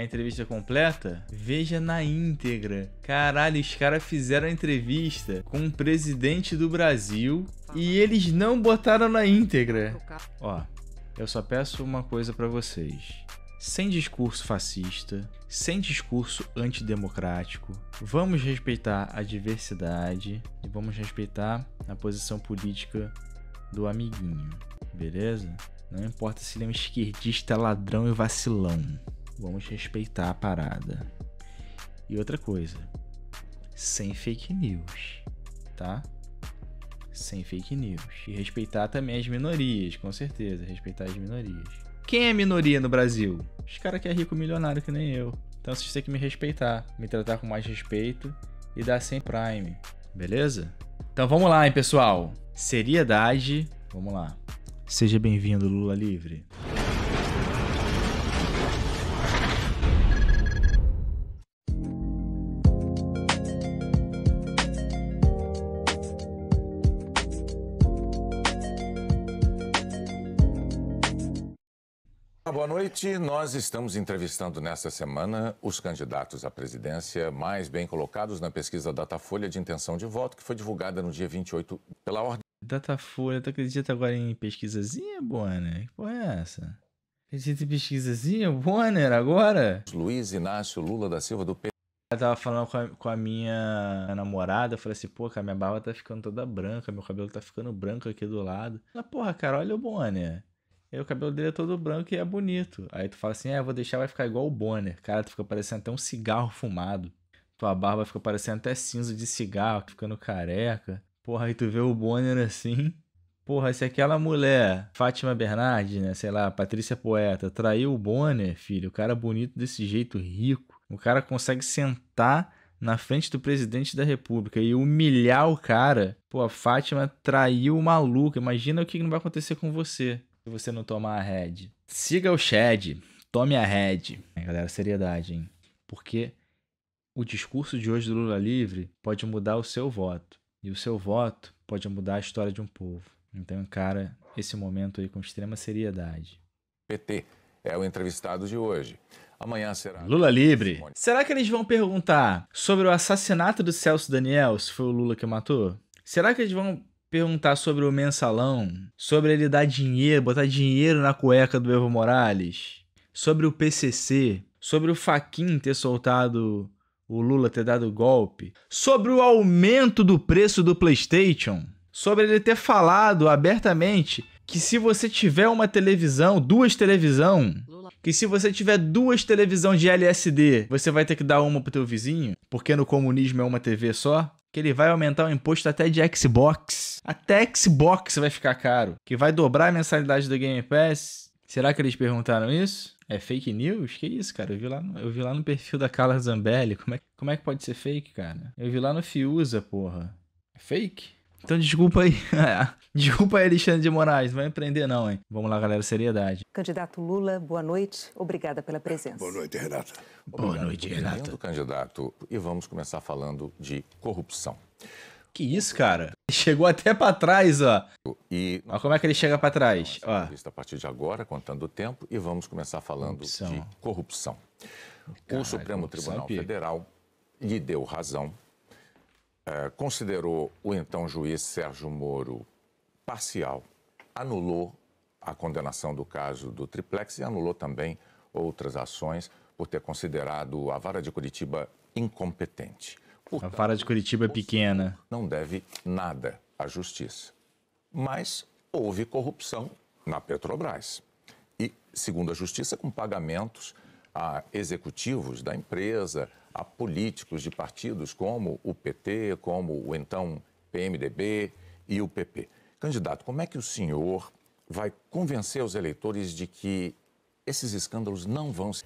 a entrevista completa, veja na íntegra. Caralho, os caras fizeram a entrevista com o presidente do Brasil e eles não botaram na íntegra. Ó, eu só peço uma coisa para vocês. Sem discurso fascista, sem discurso antidemocrático, vamos respeitar a diversidade e vamos respeitar a posição política do amiguinho, beleza? Não importa se ele é um esquerdista, ladrão e vacilão. Vamos respeitar a parada. E outra coisa, sem fake news, tá? Sem fake news. E respeitar também as minorias, com certeza, respeitar as minorias. Quem é minoria no Brasil? Os caras que é rico milionário que nem eu. Então vocês têm que me respeitar, me tratar com mais respeito e dar sem prime, beleza? Então vamos lá, hein, pessoal. Seriedade, vamos lá. Seja bem-vindo, Lula Livre. boa noite. Nós estamos entrevistando nesta semana os candidatos à presidência mais bem colocados na pesquisa Datafolha de intenção de voto, que foi divulgada no dia 28 pela ordem. Datafolha, tu acredita agora em pesquisazinha, Bonner? Que porra é essa? Acredita em pesquisazinha, Bonner, agora? Luiz Inácio Lula da Silva do P. Eu tava falando com a, com a minha namorada, eu falei assim, pô, cara, minha barba tá ficando toda branca, meu cabelo tá ficando branco aqui do lado. Mas, porra, cara, olha o Bonner. Aí o cabelo dele é todo branco e é bonito. Aí tu fala assim: é, vou deixar, vai ficar igual o Bonner. Cara, tu fica parecendo até um cigarro fumado. Tua barba fica parecendo até cinza de cigarro, ficando careca. Porra, aí tu vê o Bonner assim. Porra, se aquela mulher, Fátima Bernardes, né? Sei lá, Patrícia Poeta, traiu o Bonner, filho, o cara bonito desse jeito, rico. O cara consegue sentar na frente do presidente da república e humilhar o cara, pô, a Fátima traiu o maluco. Imagina o que não vai acontecer com você se você não tomar a head Siga o Shed, tome a head é, galera, seriedade, hein? Porque o discurso de hoje do Lula livre pode mudar o seu voto. E o seu voto pode mudar a história de um povo. Então, cara, esse momento aí com extrema seriedade. PT é o entrevistado de hoje. Amanhã será. Lula livre. Será que eles vão perguntar sobre o assassinato do Celso Daniel, se foi o Lula que matou? Será que eles vão perguntar sobre o mensalão, sobre ele dar dinheiro, botar dinheiro na cueca do Evo Morales, sobre o PCC, sobre o Faquin ter soltado o Lula ter dado golpe, sobre o aumento do preço do PlayStation, sobre ele ter falado abertamente que se você tiver uma televisão, duas televisão, que se você tiver duas televisão de LSD, você vai ter que dar uma pro teu vizinho, porque no comunismo é uma TV só que ele vai aumentar o imposto até de Xbox. Até Xbox vai ficar caro. Que vai dobrar a mensalidade do Game Pass. Será que eles perguntaram isso? É fake news? Que isso, cara? Eu vi lá no, eu vi lá no perfil da Carla Zambelli. Como é, como é que pode ser fake, cara? Eu vi lá no Fiuza, porra. É fake? Então desculpa aí. É, desculpa aí, Alexandre de Moraes. Não vai empreender, não, hein? Vamos lá, galera, seriedade. Candidato Lula, boa noite. Obrigada pela presença. Boa noite, Renata. Obrigado boa noite, Renata. candidato. E vamos começar falando de corrupção. Que isso, cara? Chegou até para trás, ó. E como é que ele chega para trás? Ó. A partir de agora, contando o tempo, e vamos começar falando corrupção. de corrupção. Caralho, o Supremo corrupção é Tribunal Federal lhe deu razão eh, considerou o então juiz Sérgio Moro parcial, anulou a condenação do caso do Triplex e anulou também outras ações por ter considerado a vara de Curitiba incompetente. Portanto, a vara de Curitiba é pequena. Não deve nada à justiça. Mas houve corrupção na Petrobras. E, segundo a justiça, com pagamentos a executivos da empresa, a políticos de partidos como o PT, como o então PMDB e o PP. Candidato, como é que o senhor vai convencer os eleitores de que esses escândalos não vão se.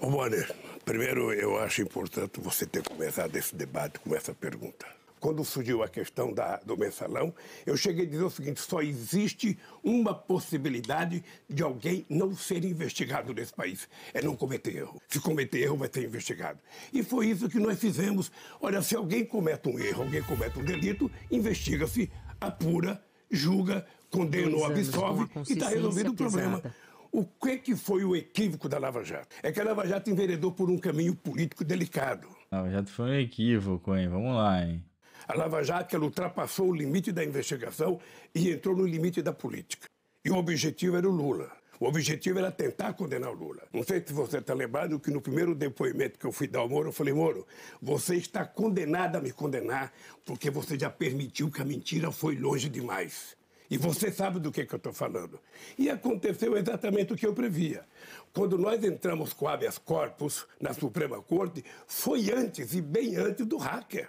Olha, primeiro eu acho importante você ter começado esse debate com essa pergunta quando surgiu a questão da, do mensalão, eu cheguei a dizer o seguinte: só existe uma possibilidade de alguém não ser investigado nesse país, é não cometer erro. Se cometer erro, vai ser investigado. E foi isso que nós fizemos. Olha, se alguém comete um erro, alguém comete um delito, investiga-se, apura, julga, condena ou absolve e está resolvido o problema. Pesada. O que, é que foi o equívoco da Lava Jato? É que a Lava Jato enveredou por um caminho político delicado. Lava Jato foi um equívoco, hein? Vamos lá, hein? A Lava Jato ela ultrapassou o limite da investigação e entrou no limite da política. E o objetivo era o Lula. O objetivo era tentar condenar o Lula. Não sei se você está lembrado que no primeiro depoimento que eu fui dar ao Moro, eu falei, Moro, você está condenado a me condenar porque você já permitiu que a mentira foi longe demais. E você sabe do que, que eu estou falando. E aconteceu exatamente o que eu previa. Quando nós entramos com habeas corpus na Suprema Corte, foi antes e bem antes do hacker.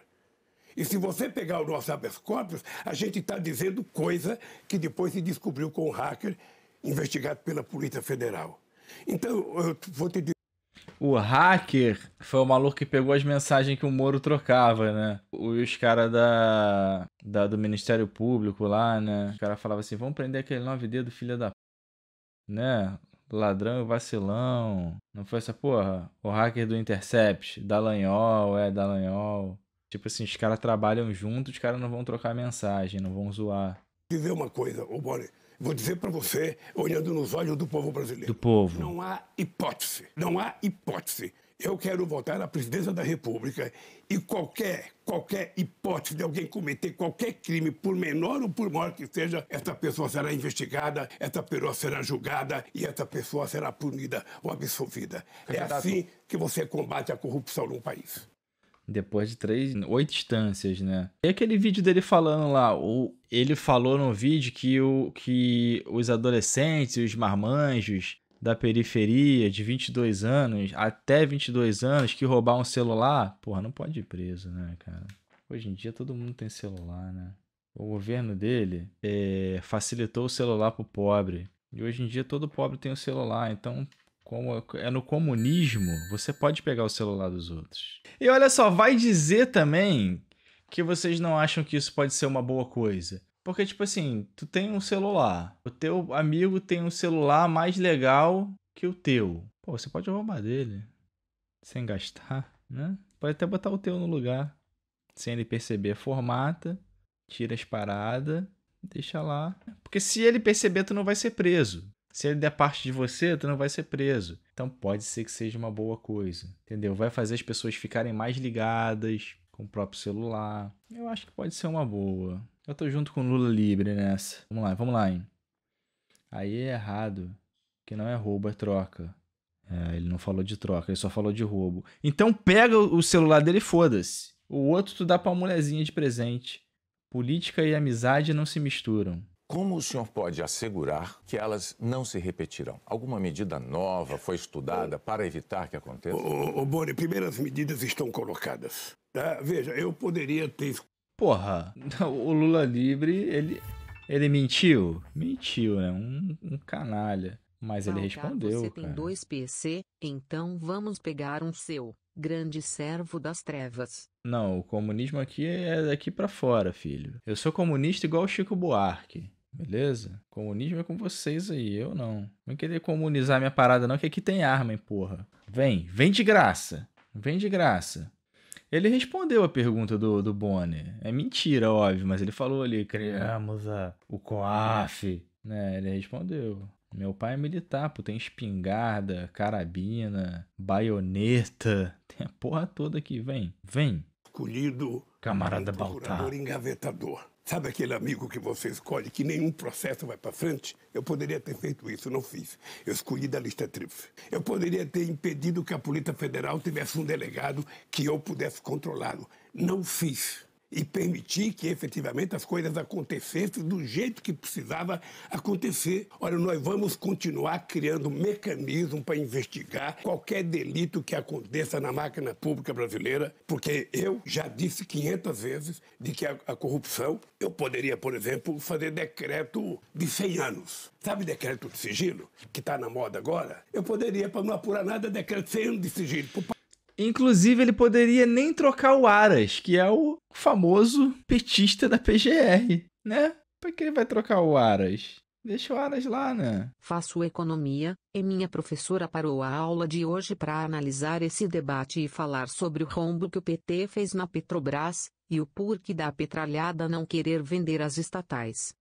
E se você pegar o nosso habeas corpus, a gente está dizendo coisa que depois se descobriu com o hacker investigado pela Polícia Federal. Então, eu vou te dizer. O hacker foi o maluco que pegou as mensagens que o Moro trocava, né? Os caras da, da, do Ministério Público lá, né? Os caras falavam assim: vamos prender aquele nove dedo, filha da. né? Ladrão vacilão. Não foi essa porra? O hacker do Intercept, Dallagnol, é, Dallagnol. Tipo assim, os caras trabalham juntos, os caras não vão trocar mensagem, não vão zoar. Vou Dizer uma coisa, ô Bonnie, vou dizer para você, olhando nos olhos do povo brasileiro. Do povo. Não há hipótese, não há hipótese. Eu quero voltar à presidência da República e qualquer, qualquer hipótese de alguém cometer qualquer crime, por menor ou por maior que seja, essa pessoa será investigada, essa pessoa será julgada e essa pessoa será punida ou absolvida. É assim que você combate a corrupção num país. Depois de três, oito instâncias, né? E aquele vídeo dele falando lá, o, ele falou no vídeo que, o, que os adolescentes, os marmanjos da periferia de 22 anos, até 22 anos, que roubar um celular, porra, não pode ir preso, né, cara? Hoje em dia todo mundo tem celular, né? O governo dele é, facilitou o celular pro pobre. E hoje em dia todo pobre tem o um celular, então como é, é no comunismo, você pode pegar o celular dos outros. E olha só, vai dizer também que vocês não acham que isso pode ser uma boa coisa. Porque, tipo assim, tu tem um celular, o teu amigo tem um celular mais legal que o teu. Pô, você pode roubar dele, sem gastar, né? Pode até botar o teu no lugar, sem ele perceber. Formata, tira as paradas, deixa lá. Porque se ele perceber, tu não vai ser preso. Se ele der parte de você, tu não vai ser preso. Então pode ser que seja uma boa coisa, entendeu? Vai fazer as pessoas ficarem mais ligadas com o próprio celular. Eu acho que pode ser uma boa. Eu tô junto com Lula Livre nessa. Vamos lá, vamos lá, hein? Aí é errado. Que não é roubo, é troca. É, ele não falou de troca, ele só falou de roubo. Então pega o celular dele e foda-se. O outro tu dá pra mulherzinha de presente. Política e amizade não se misturam. Como o senhor pode assegurar que elas não se repetirão? Alguma medida nova foi estudada para evitar que aconteça? Ô, ô Boni, primeiras medidas estão colocadas. Tá? Veja, eu poderia ter. Porra, o Lula livre, ele, ele mentiu? Mentiu, né? Um, um canalha. Mas ele respondeu. Você cara. tem dois PC, então vamos pegar um seu, grande servo das trevas. Não, o comunismo aqui é daqui para fora, filho. Eu sou comunista igual o Chico Buarque. Beleza? Comunismo é com vocês aí, eu não. Não querer comunizar minha parada, não, que aqui tem arma, hein, porra. Vem, vem de graça. Vem de graça. Ele respondeu a pergunta do, do Bonner. É mentira, óbvio, mas ele falou ali: criamos a, o COAF. Né? Ele respondeu. Meu pai é militar, pô, tem espingarda, carabina, baioneta, tem a porra toda aqui, vem, vem. Escolhido. Camarada Baltar. engavetador. Sabe aquele amigo que você escolhe que nenhum processo vai para frente? Eu poderia ter feito isso, não fiz. Eu escolhi da lista tríplice. Eu poderia ter impedido que a Polícia Federal tivesse um delegado que eu pudesse controlá-lo. Não fiz e permitir que efetivamente as coisas acontecessem do jeito que precisava acontecer. Olha, nós vamos continuar criando mecanismo para investigar qualquer delito que aconteça na máquina pública brasileira, porque eu já disse 500 vezes de que a, a corrupção, eu poderia, por exemplo, fazer decreto de 100 anos. Sabe decreto de sigilo, que está na moda agora? Eu poderia, para não apurar nada, decreto de 100 anos de sigilo. Inclusive, ele poderia nem trocar o Aras, que é o famoso petista da PGR, né? Pra que ele vai trocar o Aras? Deixa o Aras lá, né? Faço economia, e é minha professora parou a aula de hoje para analisar esse debate e falar sobre o rombo que o PT fez na Petrobras, e o porquê da petralhada não querer vender as estatais.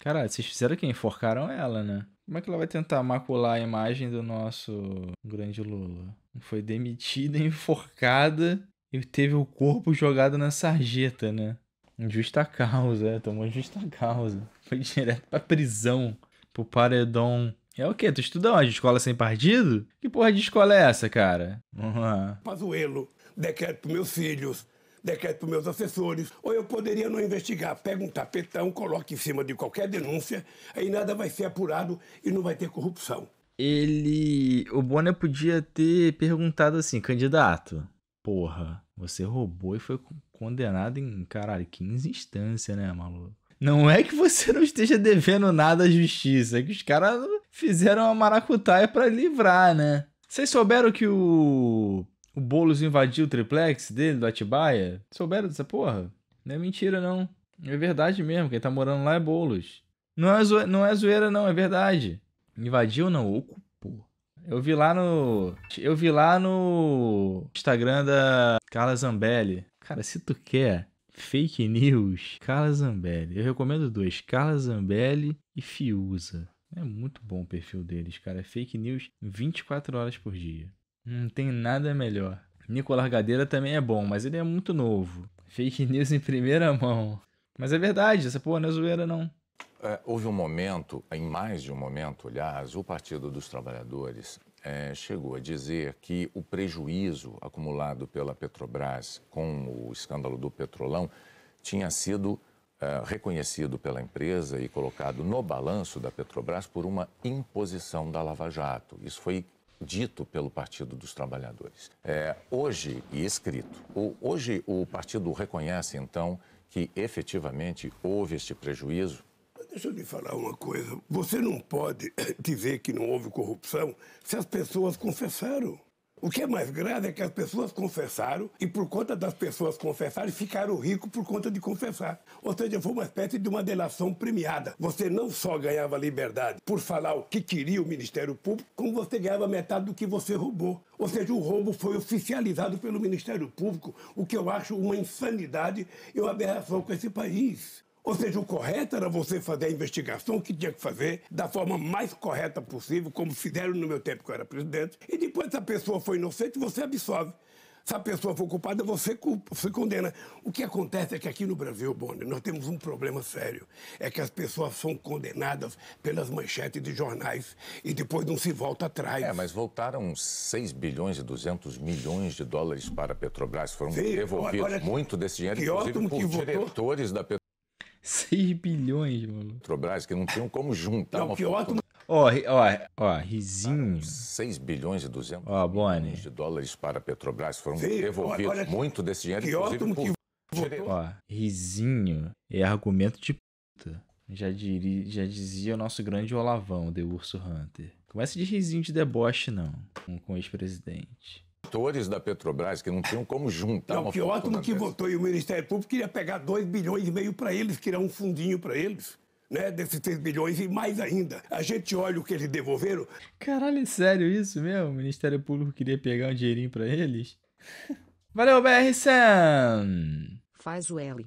Caralho, vocês fizeram que enforcaram ela, né? Como é que ela vai tentar macular a imagem do nosso grande Lula? Foi demitida, enforcada e teve o corpo jogado na sarjeta, né? injusta causa, é, tomou justa causa. Foi direto pra prisão, pro paredão. É o quê? Tu estuda onde? Escola sem partido? Que porra de escola é essa, cara? Vamos lá. Pazuelo, decreto pros meus filhos, decreto pros meus assessores. Ou eu poderia não investigar. Pega um tapetão, coloque em cima de qualquer denúncia, aí nada vai ser apurado e não vai ter corrupção ele. O Bonner podia ter perguntado assim, candidato, porra, você roubou e foi condenado em, caralho, 15 instâncias, né, maluco? Não é que você não esteja devendo nada à justiça, é que os caras fizeram uma maracutaia para livrar, né? Vocês souberam que o. O Boulos invadiu o triplex dele, do Atibaia? Souberam dessa porra? Não é mentira, não. É verdade mesmo. Quem tá morando lá é Boulos. Não é, não, é zoeira, não. É verdade. Invadiu não, ocupou. Eu vi lá no. Eu vi lá no Instagram da Carla Zambelli. Cara, se tu quer fake news, Carla Zambelli. Eu recomendo dois: Carla Zambelli e Fiuza. É muito bom o perfil deles, cara. É fake news 24 horas por dia. Não tem nada melhor. Nicolas Gadeira também é bom, mas ele é muito novo. Fake news em primeira mão. Mas é verdade, essa porra não é zoeira, não. É, houve um momento, em mais de um momento, aliás, o Partido dos Trabalhadores é, chegou a dizer que o prejuízo acumulado pela Petrobras com o escândalo do petrolão tinha sido é, reconhecido pela empresa e colocado no balanço da Petrobras por uma imposição da Lava Jato. Isso foi dito pelo Partido dos Trabalhadores. É, hoje, e escrito, o, hoje o partido reconhece, então, que efetivamente houve este prejuízo Deixa eu lhe falar uma coisa. Você não pode dizer que não houve corrupção se as pessoas confessaram. O que é mais grave é que as pessoas confessaram e, por conta das pessoas confessarem, ficaram ricos por conta de confessar. Ou seja, foi uma espécie de uma delação premiada. Você não só ganhava liberdade por falar o que queria o Ministério Público, como você ganhava metade do que você roubou. Ou seja, o roubo foi oficializado pelo Ministério Público, o que eu acho uma insanidade e uma aberração com esse país. Ou seja, o correto era você fazer a investigação que tinha que fazer da forma mais correta possível, como fizeram no meu tempo que eu era presidente, e depois se a pessoa foi inocente, você absolve. Se a pessoa for culpada, você se condena. O que acontece é que aqui no Brasil, Bonner, nós temos um problema sério. É que as pessoas são condenadas pelas manchetes de jornais e depois não se volta atrás. É, mas voltaram 6 bilhões e 200 milhões de dólares para a Petrobras. Foram Sim, devolvidos muito desse dinheiro, que inclusive por que diretores votou. da Petrobras. 6 bilhões, mano. Petrobras, que não tinham como juntar é uma pior Ó, ó, ó, risinho. 6 bilhões e 200 ó, de dólares para a Petrobras foram Sim, devolvidos. Olha, olha, muito desse dinheiro, que inclusive por... Que... Ó, risinho é argumento de puta. Já, diri, já dizia o nosso grande Olavão, The Urso Hunter. Começa de risinho de deboche, não, com o ex-presidente setores da Petrobras que não tinham como juntar não, uma é que ótimo que votou e o Ministério Público queria pegar 2 bilhões e meio para eles, criar um fundinho para eles. Né, desses 3 bilhões e mais ainda. A gente olha o que eles devolveram. Caralho, é sério isso mesmo? O Ministério Público queria pegar um dinheirinho para eles? Valeu, BR Sam! Faz o L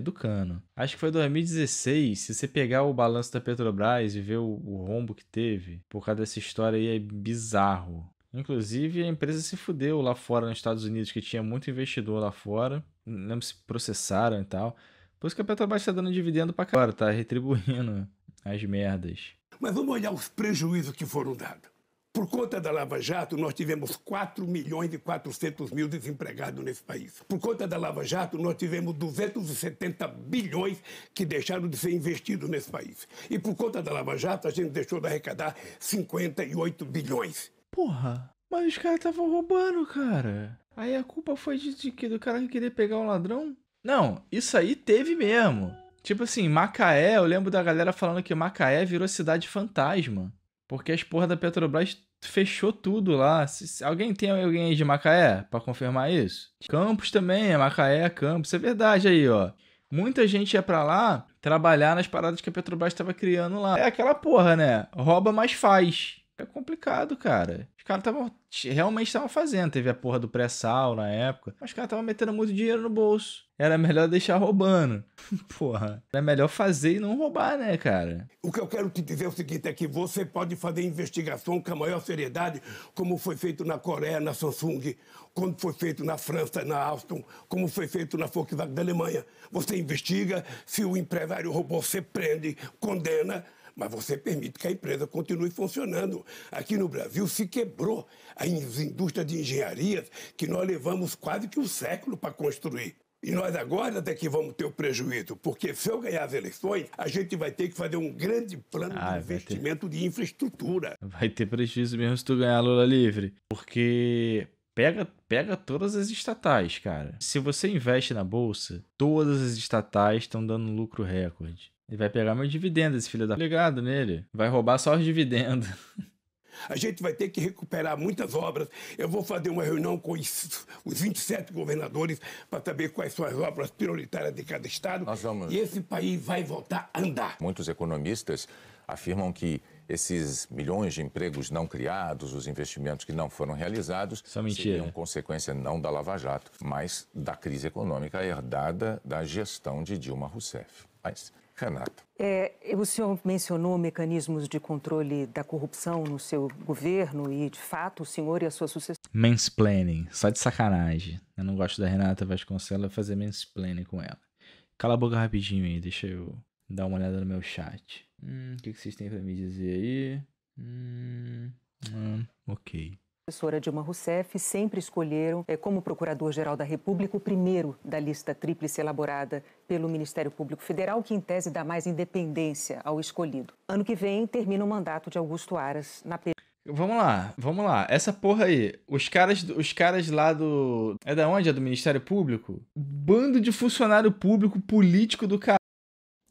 do Cano. Acho que foi 2016. Se você pegar o balanço da Petrobras e ver o, o rombo que teve, por causa dessa história aí, é bizarro. Inclusive, a empresa se fudeu lá fora nos Estados Unidos, que tinha muito investidor lá fora. Não lembro se processaram e tal. Por isso que a Petrobras está dando dividendo para Agora tá retribuindo as merdas. Mas vamos olhar os prejuízos que foram dados. Por conta da Lava Jato, nós tivemos 4 milhões e 400 mil desempregados nesse país. Por conta da Lava Jato, nós tivemos 270 bilhões que deixaram de ser investidos nesse país. E por conta da Lava Jato, a gente deixou de arrecadar 58 bilhões. Porra, mas os caras estavam roubando, cara. Aí a culpa foi de, de, do cara que queria pegar o ladrão? Não, isso aí teve mesmo. Tipo assim, Macaé, eu lembro da galera falando que Macaé virou cidade fantasma. Porque as porra da Petrobras fechou tudo lá. Se, se alguém tem alguém aí de Macaé para confirmar isso? Campos também, é Macaé, Campos, é verdade aí, ó. Muita gente ia para lá trabalhar nas paradas que a Petrobras estava criando lá. É aquela porra, né? Rouba, mas faz. É complicado, cara. Os caras tavam, realmente estavam fazendo. Teve a porra do pré-sal na época. Mas os caras estavam metendo muito dinheiro no bolso. Era melhor deixar roubando. porra. Era melhor fazer e não roubar, né, cara? O que eu quero te dizer é o seguinte: é que você pode fazer investigação com a maior seriedade, como foi feito na Coreia, na Samsung, como foi feito na França, na Alstom, como foi feito na Volkswagen da Alemanha. Você investiga, se o empresário roubou, você prende, condena mas você permite que a empresa continue funcionando. Aqui no Brasil se quebrou as indústrias de engenharias que nós levamos quase que um século para construir. E nós agora até que vamos ter o prejuízo, porque se eu ganhar as eleições, a gente vai ter que fazer um grande plano ah, de investimento ter... de infraestrutura. Vai ter prejuízo mesmo se tu ganhar a Lula livre, porque pega pega todas as estatais, cara. Se você investe na bolsa, todas as estatais estão dando lucro recorde. Ele vai pegar meu dividendo, esse filho da. Ligado nele. Vai roubar só os dividendos. A gente vai ter que recuperar muitas obras. Eu vou fazer uma reunião com os, os 27 governadores para saber quais são as obras prioritárias de cada estado. Nós vamos... E esse país vai voltar a andar. Muitos economistas afirmam que esses milhões de empregos não criados, os investimentos que não foram realizados, são é seriam consequência não da Lava Jato, mas da crise econômica herdada da gestão de Dilma Rousseff. Mas Renata. É, o senhor mencionou mecanismos de controle da corrupção no seu governo e, de fato, o senhor e a sua sucessora. Mansplaining, só de sacanagem. Eu não gosto da Renata Vasconcelos fazer mansplaining com ela. Cala a boca rapidinho aí, deixa eu dar uma olhada no meu chat. Hum, o que, que vocês têm para me dizer aí? Hum, hum ok professora Dilma Rousseff sempre escolheram é, como Procurador-Geral da República o primeiro da lista tríplice elaborada pelo Ministério Público Federal, que em tese dá mais independência ao escolhido. Ano que vem termina o mandato de Augusto Aras na P. Vamos lá, vamos lá. Essa porra aí, os caras, os caras lá do. É da onde? É do Ministério Público? Bando de funcionário público político do cara.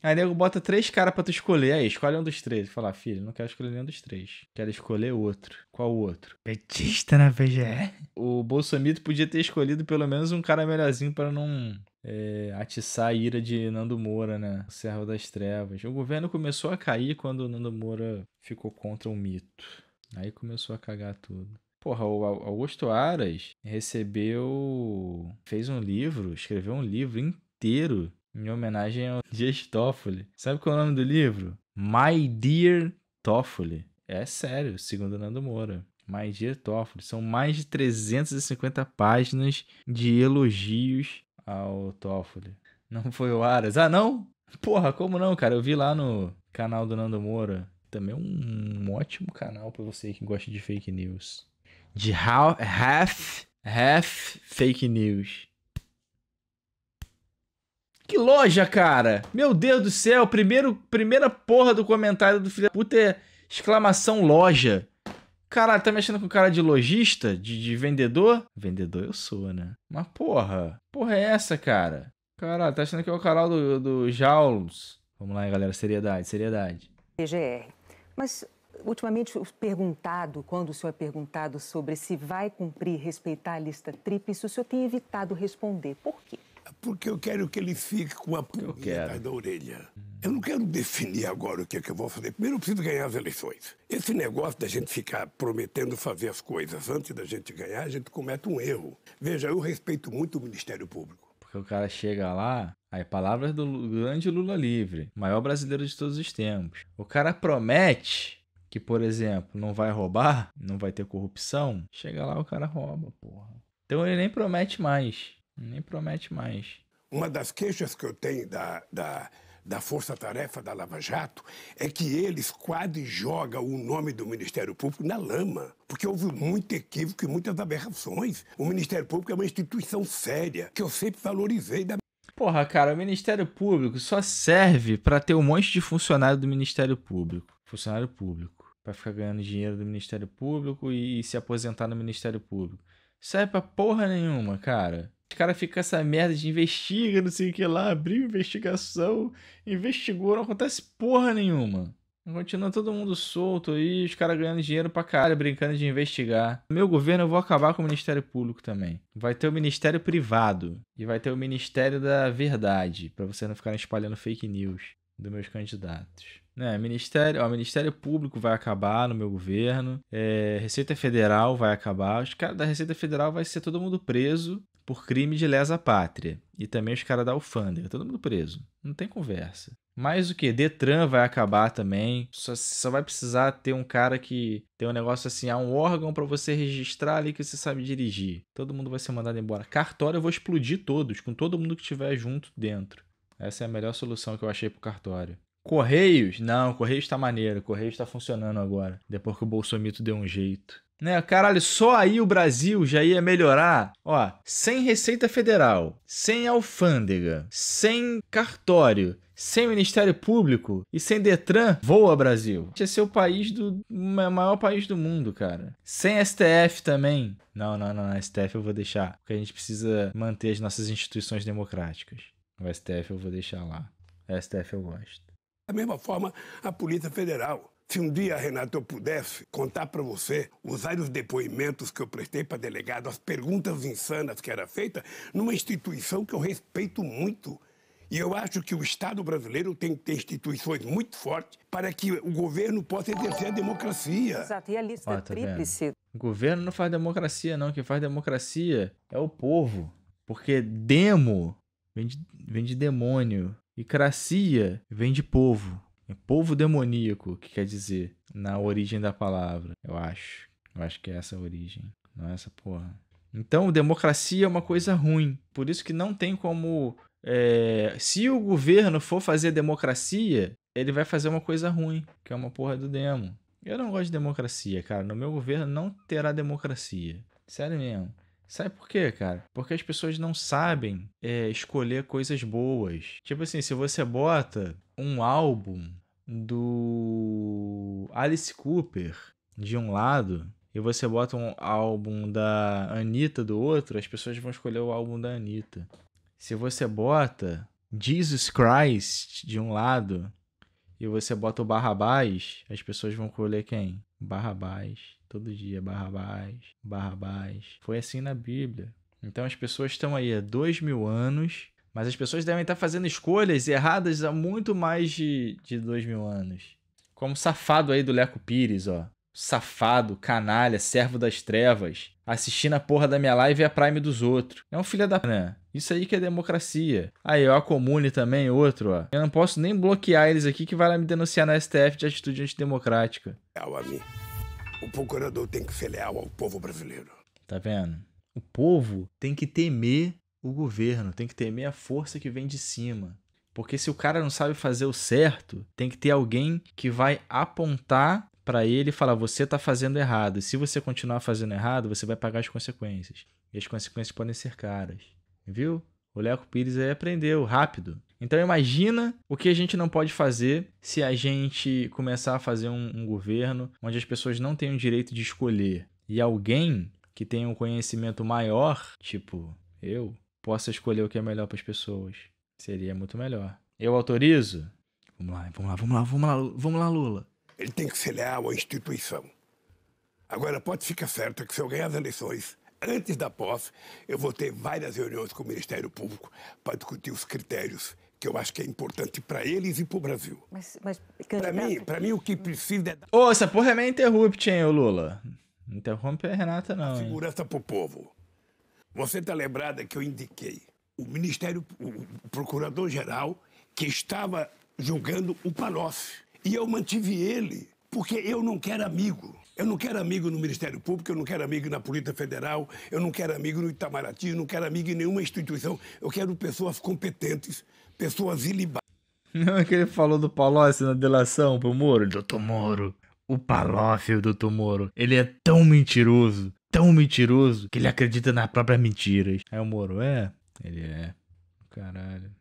Aí nego bota três caras pra tu escolher. Aí, escolhe um dos três. Fala, ah, filho, não quero escolher nenhum dos três. Quero escolher outro. Qual outro? Petista na PGE. O Bolsonaro podia ter escolhido pelo menos um cara melhorzinho para não é, atiçar a ira de Nando Moura, né? O servo das trevas. O governo começou a cair quando Nando Moura ficou contra o mito. Aí começou a cagar tudo. Porra, o Augusto Aras recebeu. fez um livro, escreveu um livro inteiro em homenagem ao Dias Toffoli. Sabe qual é o nome do livro? My Dear Toffoli. É sério, segundo Nando Moura. My Dear Toffoli. São mais de 350 páginas de elogios ao Toffoli. Não foi o Aras. Ah, não? Porra, como não, cara? Eu vi lá no canal do Nando Moura. Também é um ótimo canal para você que gosta de fake news. De half, half fake news. Que loja, cara! Meu Deus do céu, primeiro, primeira porra do comentário do filho da puta é exclamação loja. Caralho, tá mexendo com cara de lojista? De, de, vendedor? Vendedor eu sou, né? Mas porra, porra é essa, cara? Caralho, tá achando que é o canal do, do Jaulos? Vamos lá, galera, seriedade, seriedade. PGR. Mas ultimamente perguntado, quando o senhor é perguntado sobre se vai cumprir respeitar a lista tríplice, o senhor tem evitado responder. Por quê? porque eu quero que ele fique com a pulguinha atrás da orelha. Eu não quero definir agora o que, é que eu vou fazer. Primeiro eu preciso ganhar as eleições. Esse negócio da gente ficar prometendo fazer as coisas antes da gente ganhar, a gente comete um erro. Veja, eu respeito muito o Ministério Público. Porque o cara chega lá, Aí, palavras do grande Lula livre, maior brasileiro de todos os tempos. O cara promete que, por exemplo, não vai roubar, não vai ter corrupção. Chega lá, o cara rouba, porra. Então ele nem promete mais. Nem promete mais. Uma das queixas que eu tenho da, da, da Força Tarefa da Lava Jato é que eles quase jogam o nome do Ministério Público na lama, porque houve muito equívoco e muitas aberrações. O Ministério Público é uma instituição séria, que eu sempre valorizei da Porra, cara, o Ministério Público só serve para ter um monte de funcionário do Ministério Público. Funcionário público. Pra ficar ganhando dinheiro do Ministério Público e se aposentar no Ministério Público. Serve pra porra nenhuma, cara. Os caras ficam essa merda de investiga, não sei o que lá, abriu investigação, investigou, não acontece porra nenhuma. Continua todo mundo solto aí, os caras ganhando dinheiro pra caralho, brincando de investigar. No meu governo, eu vou acabar com o Ministério Público também. Vai ter o Ministério Privado e vai ter o Ministério da Verdade, para você não ficar espalhando fake news dos meus candidatos. Né, Ministério, ó, Ministério Público vai acabar no meu governo, é, Receita Federal vai acabar, os caras da Receita Federal vai ser todo mundo preso por crime de lesa pátria. E também os caras da alfândega, todo mundo preso. Não tem conversa. Mas o que? Detran vai acabar também. Só, só vai precisar ter um cara que tem um negócio assim, há um órgão para você registrar ali que você sabe dirigir. Todo mundo vai ser mandado embora. Cartório eu vou explodir todos, com todo mundo que tiver junto dentro. Essa é a melhor solução que eu achei pro cartório. Correios? Não, Correios tá maneiro. Correios tá funcionando agora. Depois que o Bolsomito deu um jeito né? Caralho, só aí o Brasil já ia melhorar. Ó, sem Receita Federal, sem alfândega, sem cartório, sem Ministério Público e sem Detran, voa Brasil. Ia ser o país do maior país do mundo, cara. Sem STF também. Não, não, não, STF eu vou deixar, porque a gente precisa manter as nossas instituições democráticas. O STF eu vou deixar lá. O STF eu gosto. Da mesma forma, a Polícia Federal se um dia, Renato, eu pudesse contar para você, os vários depoimentos que eu prestei para delegado, as perguntas insanas que era feita, numa instituição que eu respeito muito. E eu acho que o Estado brasileiro tem que ter instituições muito fortes para que o governo possa exercer a democracia. Exato, e a lista oh, tá tríplice. O governo não faz democracia, não. Quem faz democracia é o povo. Porque demo vem de, vem de demônio. E cracia vem de povo. Povo demoníaco, que quer dizer, na origem da palavra, eu acho. Eu acho que é essa a origem, não é essa porra. Então, democracia é uma coisa ruim. Por isso que não tem como. É... se o governo for fazer democracia, ele vai fazer uma coisa ruim, que é uma porra do demo. Eu não gosto de democracia, cara. No meu governo não terá democracia. Sério mesmo. Sabe por quê, cara? Porque as pessoas não sabem é, escolher coisas boas. Tipo assim, se você bota um álbum do Alice Cooper de um lado e você bota um álbum da Anitta do outro, as pessoas vão escolher o álbum da Anitta. Se você bota Jesus Christ de um lado e você bota o Barrabás, as pessoas vão escolher quem? Barrabás todo dia, Barrabás, Barrabás. Foi assim na Bíblia. Então as pessoas estão aí há dois mil anos, mas as pessoas devem estar fazendo escolhas erradas há muito mais de, de dois mil anos. Como safado aí do Leco Pires, ó. Safado, canalha, servo das trevas, assistindo a porra da minha live e a Prime dos outros. É um filho da. Né? Isso aí que é democracia. Aí, ó, a Comune também, outro, ó. Eu não posso nem bloquear eles aqui que vai lá me denunciar na STF de atitude antidemocrática. É, amigo. O procurador tem que ser leal ao povo brasileiro. Tá vendo? O povo tem que temer o governo, tem que temer a força que vem de cima. Porque se o cara não sabe fazer o certo, tem que ter alguém que vai apontar para ele e falar: você tá fazendo errado. E se você continuar fazendo errado, você vai pagar as consequências. E as consequências podem ser caras. Viu? O Leco Pires aí aprendeu rápido. Então imagina o que a gente não pode fazer se a gente começar a fazer um, um governo onde as pessoas não têm o direito de escolher e alguém que tenha um conhecimento maior, tipo eu, possa escolher o que é melhor para as pessoas. Seria muito melhor. Eu autorizo? Vamos lá, vamos lá, vamos lá, vamos lá, vamos lá, Lula. Ele tem que ser leal à instituição. Agora, pode ficar certo que se eu ganhar as eleições antes da posse, eu vou ter várias reuniões com o Ministério Público para discutir os critérios que eu acho que é importante para eles e para o Brasil. Mas, mas para mim, para mim o que precisa é Ô, essa porra é meio interrupt, hein, o Lula. interrompe a Renata não. A segurança para o povo. Você está lembrada que eu indiquei o Ministério, o Procurador-Geral que estava julgando o Palocci. E eu mantive ele, porque eu não quero amigo. Eu não quero amigo no Ministério Público, eu não quero amigo na Polícia Federal, eu não quero amigo no Itamaraty, eu não quero amigo em nenhuma instituição. Eu quero pessoas competentes pessoas Não é que ele falou do Palocci na delação pro Moro? Doutor Moro, o Palocci, Doutor Moro, ele é tão mentiroso, tão mentiroso, que ele acredita nas próprias mentiras. Aí o Moro, é, ele é. Caralho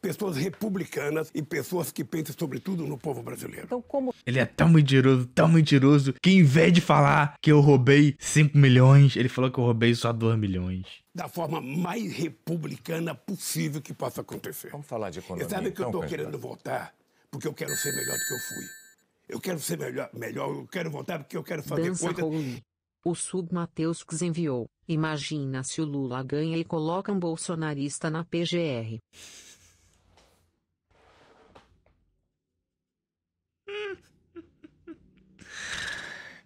pessoas republicanas e pessoas que pensam sobretudo no povo brasileiro. Então, como... Ele é tão mentiroso, tão mentiroso, que em vez de falar que eu roubei 5 milhões, ele falou que eu roubei só 2 milhões da forma mais republicana possível que possa acontecer. Vamos falar de economia. E sabe que então, eu estou querendo votar porque eu quero ser melhor do que eu fui. Eu quero ser melhor, melhor eu quero votar porque eu quero fazer Dança coisas o sub Matheus X enviou. Imagina se o Lula ganha e coloca um bolsonarista na PGR.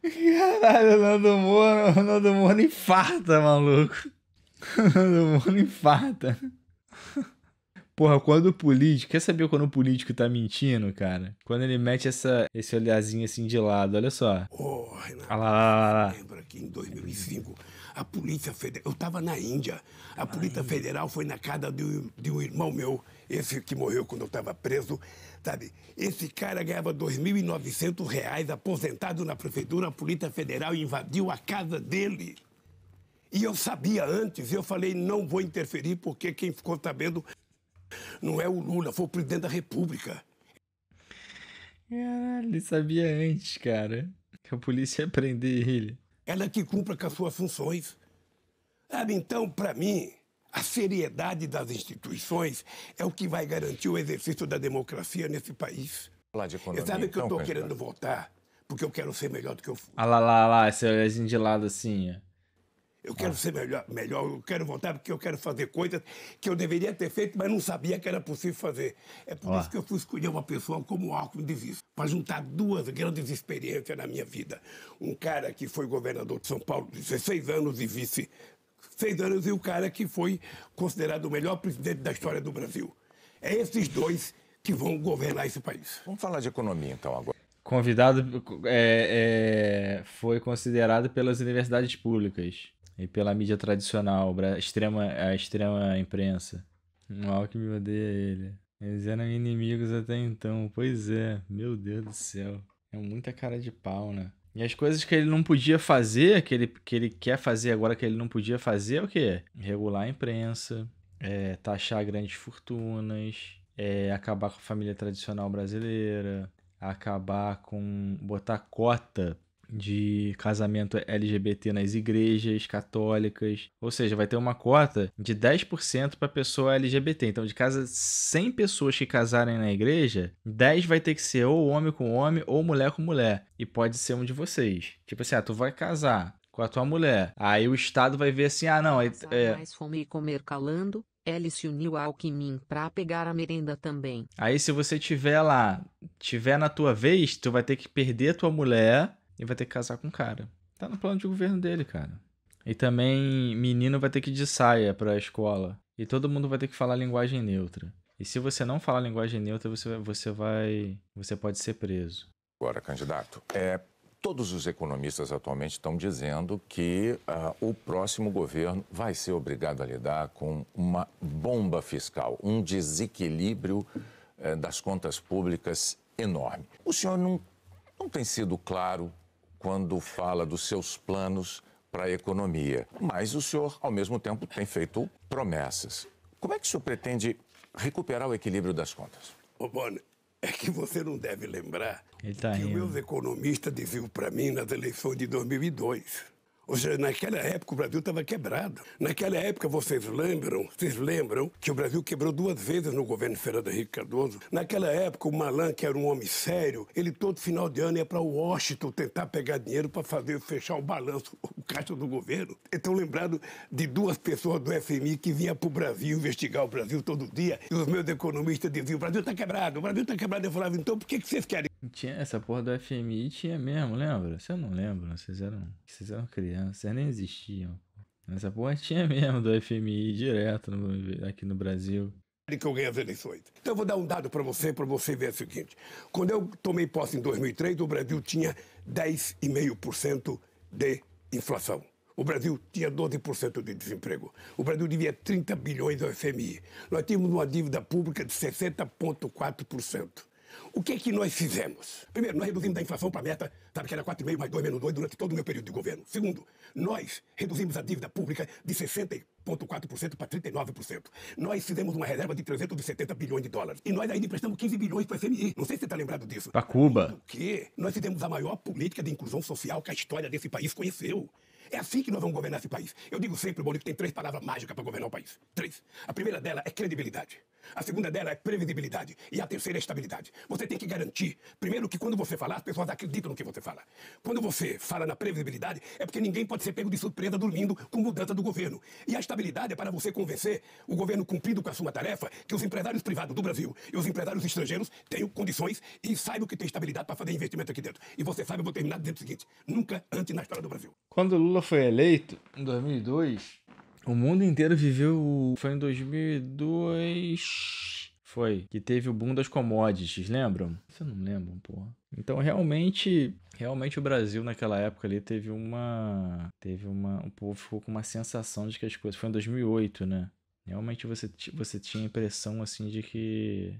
Caralho, o Nando Moura, Nando infarta, maluco. O Nando infarta. Porra, quando o político. Quer saber quando o político tá mentindo, cara? Quando ele mete essa, esse olhazinho assim de lado, olha só. Ô, oh, Renato. Ah, lá, lá, lá, lá. Lembra que em 2005 a Polícia Federal. Eu tava na Índia. A Polícia Ai. Federal foi na casa de, de um irmão meu, esse que morreu quando eu tava preso, sabe? Esse cara ganhava 2.900 reais aposentado na prefeitura. A Polícia Federal invadiu a casa dele. E eu sabia antes, eu falei, não vou interferir, porque quem ficou sabendo não é o Lula, foi o presidente da República. ele sabia antes, cara, que a polícia ia prender ele. Ela que cumpra com as suas funções. Sabe, então, para mim, a seriedade das instituições é o que vai garantir o exercício da democracia nesse país. Lá de economia, sabe que eu tô então, querendo votar porque eu quero ser melhor do que eu fui. Ah lá, lá, lá, esse olhazinho de lado assim, ó. Eu quero ah. ser melhor, melhor, eu quero voltar porque eu quero fazer coisas que eu deveria ter feito, mas não sabia que era possível fazer. É por Olá. isso que eu fui escolher uma pessoa como o Alckmin isso, para juntar duas grandes experiências na minha vida. Um cara que foi governador de São Paulo 16 anos e vice seis anos e o cara que foi considerado o melhor presidente da história do Brasil. É esses dois que vão governar esse país. Vamos falar de economia então agora. Convidado é, é, foi considerado pelas universidades públicas e pela mídia tradicional, a extrema, a extrema imprensa. O Alckmin odeia é ele. Eles eram inimigos até então. Pois é, meu Deus do céu. É muita cara de pau, né? E as coisas que ele não podia fazer, que ele, que ele quer fazer agora que ele não podia fazer, é o quê? Regular a imprensa, é, taxar grandes fortunas, é, acabar com a família tradicional brasileira, acabar com. botar cota de casamento LGBT nas igrejas católicas. Ou seja, vai ter uma cota de 10% para pessoa LGBT. Então, de casa 100 pessoas que casarem na igreja, 10 vai ter que ser ou homem com homem ou mulher com mulher. E pode ser um de vocês. Tipo assim, ah, tu vai casar com a tua mulher. Aí o Estado vai ver assim, ah, não... É, é... Mais fome e comer calando, ele se uniu ao Kimin para pegar a merenda também. Aí se você tiver lá, tiver na tua vez, tu vai ter que perder a tua mulher e vai ter que casar com o cara. Tá no plano de governo dele, cara. E também menino vai ter que ir de saia pra escola. E todo mundo vai ter que falar linguagem neutra. E se você não falar linguagem neutra, você, você vai. você pode ser preso. Agora, candidato, é, todos os economistas atualmente estão dizendo que uh, o próximo governo vai ser obrigado a lidar com uma bomba fiscal, um desequilíbrio uh, das contas públicas enorme. O senhor não, não tem sido claro quando fala dos seus planos para a economia. Mas o senhor, ao mesmo tempo, tem feito promessas. Como é que o senhor pretende recuperar o equilíbrio das contas? Ô, Boni, é que você não deve lembrar tá que os meus economistas diziam para mim nas eleições de 2002 ou seja, naquela época o Brasil estava quebrado. Naquela época, vocês lembram, vocês lembram que o Brasil quebrou duas vezes no governo Fernando Henrique Cardoso. Naquela época, o Malan, que era um homem sério, ele todo final de ano ia para Washington tentar pegar dinheiro para fazer fechar o balanço, o caixa do governo. estou lembrado de duas pessoas do FMI que vinham para o Brasil investigar o Brasil todo dia, e os meus economistas diziam, o Brasil está quebrado, o Brasil está quebrado. Eu falava, então por que, que vocês querem? Tinha essa porra do FMI, tinha mesmo, lembra? Você não lembra, vocês eram, vocês eram crianças criança, nem existiam. Essa porra tinha mesmo do FMI direto no, aqui no Brasil. Que eu ganhei as eleições. Então eu vou dar um dado para você, para você ver o seguinte. Quando eu tomei posse em 2003, o Brasil tinha 10,5% de inflação. O Brasil tinha 12% de desemprego. O Brasil devia 30 bilhões ao FMI. Nós tínhamos uma dívida pública de 60,4%. O que é que nós fizemos? Primeiro, nós reduzimos a inflação para a meta, sabe que era 4,5 mais 2 menos 2 durante todo o meu período de governo. Segundo, nós reduzimos a dívida pública de 60,4% para 39%. Nós fizemos uma reserva de 370 bilhões de dólares. E nós ainda emprestamos 15 bilhões para o FMI. Não sei se você está lembrado disso. Para Cuba. Porque nós fizemos a maior política de inclusão social que a história desse país conheceu. É assim que nós vamos governar esse país. Eu digo sempre, Bonito, que tem três palavras mágicas para governar o país. Três. A primeira dela é credibilidade. A segunda dela é previsibilidade. E a terceira é estabilidade. Você tem que garantir, primeiro, que quando você falar, as pessoas acreditam no que você fala. Quando você fala na previsibilidade, é porque ninguém pode ser pego de surpresa dormindo com mudança do governo. E a estabilidade é para você convencer o governo cumprido com a sua tarefa que os empresários privados do Brasil e os empresários estrangeiros tenham condições e saibam que tem estabilidade para fazer investimento aqui dentro. E você sabe, eu vou terminar dizendo o seguinte: nunca antes na história do Brasil. Quando Lula foi eleito, em 2002, o mundo inteiro viveu. Foi em 2002. Foi. Que teve o boom das commodities, lembram? Você não lembra, porra. Então, realmente, realmente o Brasil naquela época ali teve uma. Teve uma. O povo ficou com uma sensação de que as coisas. Foi em 2008, né? Realmente você, você tinha a impressão, assim, de que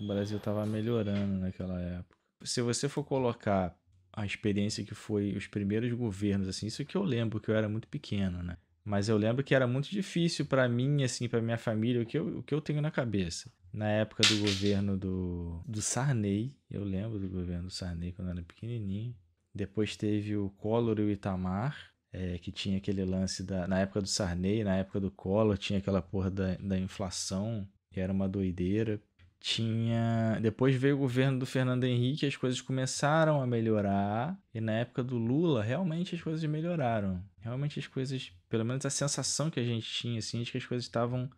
o Brasil tava melhorando naquela época. Se você for colocar a experiência que foi os primeiros governos, assim, isso que eu lembro, que eu era muito pequeno, né? Mas eu lembro que era muito difícil para mim, assim, para minha família, o que, eu, o que eu tenho na cabeça. Na época do governo do, do Sarney, eu lembro do governo do Sarney quando eu era pequenininho. Depois teve o Collor e o Itamar, é, que tinha aquele lance da. Na época do Sarney, na época do Collor, tinha aquela porra da, da inflação, que era uma doideira tinha. Depois veio o governo do Fernando Henrique, as coisas começaram a melhorar. E na época do Lula, realmente as coisas melhoraram. Realmente as coisas. Pelo menos a sensação que a gente tinha, assim, de que as coisas estavam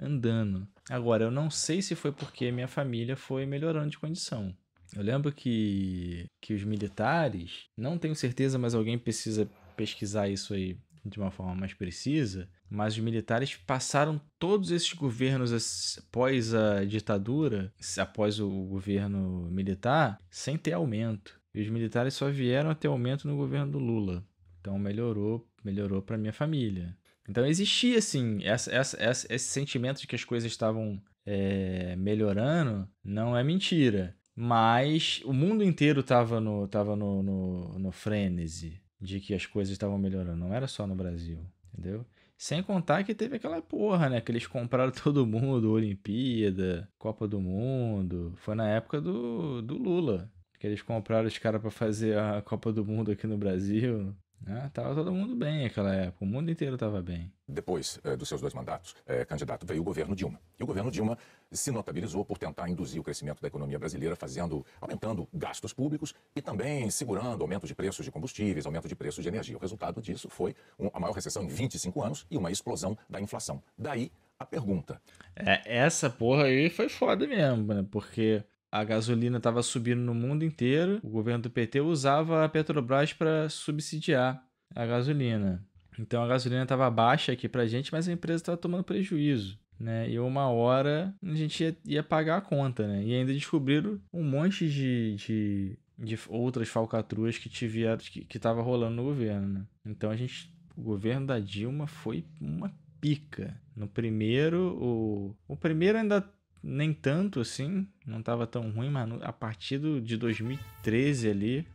andando. Agora, eu não sei se foi porque minha família foi melhorando de condição. Eu lembro que, que os militares, não tenho certeza, mas alguém precisa pesquisar isso aí de uma forma mais precisa, mas os militares passaram todos esses governos após a ditadura, após o governo militar, sem ter aumento. E os militares só vieram a ter aumento no governo do Lula. Então melhorou, melhorou para minha família. Então existia assim essa, essa, essa, esse sentimento de que as coisas estavam é, melhorando, não é mentira. Mas o mundo inteiro estava no, tava no, no, no frenesi de que as coisas estavam melhorando. Não era só no Brasil, entendeu? Sem contar que teve aquela porra, né? Que eles compraram todo mundo, Olimpíada, Copa do Mundo. Foi na época do, do Lula. Que eles compraram os caras para fazer a Copa do Mundo aqui no Brasil. Né? Tava todo mundo bem naquela época, o mundo inteiro estava bem. Depois eh, dos seus dois mandatos, eh, candidato, veio o governo Dilma. E o governo Dilma se notabilizou por tentar induzir o crescimento da economia brasileira, fazendo, aumentando gastos públicos e também segurando aumento de preços de combustíveis, aumento de preços de energia. O resultado disso foi um, a maior recessão em 25 anos e uma explosão da inflação. Daí a pergunta. É, essa porra aí foi foda mesmo, né? Porque a gasolina estava subindo no mundo inteiro, o governo do PT usava a Petrobras para subsidiar a gasolina. Então a gasolina estava baixa aqui para a gente, mas a empresa estava tomando prejuízo. Né? E uma hora a gente ia, ia, pagar a conta. Né? E ainda descobriram um monte de, de, de outras falcatruas que tiveram que estava rolando no governo. Né? Então a gente, o governo da Dilma foi uma pica. No primeiro, o, o primeiro ainda nem tanto assim, não estava tão ruim, mas a partir de 2013 ali,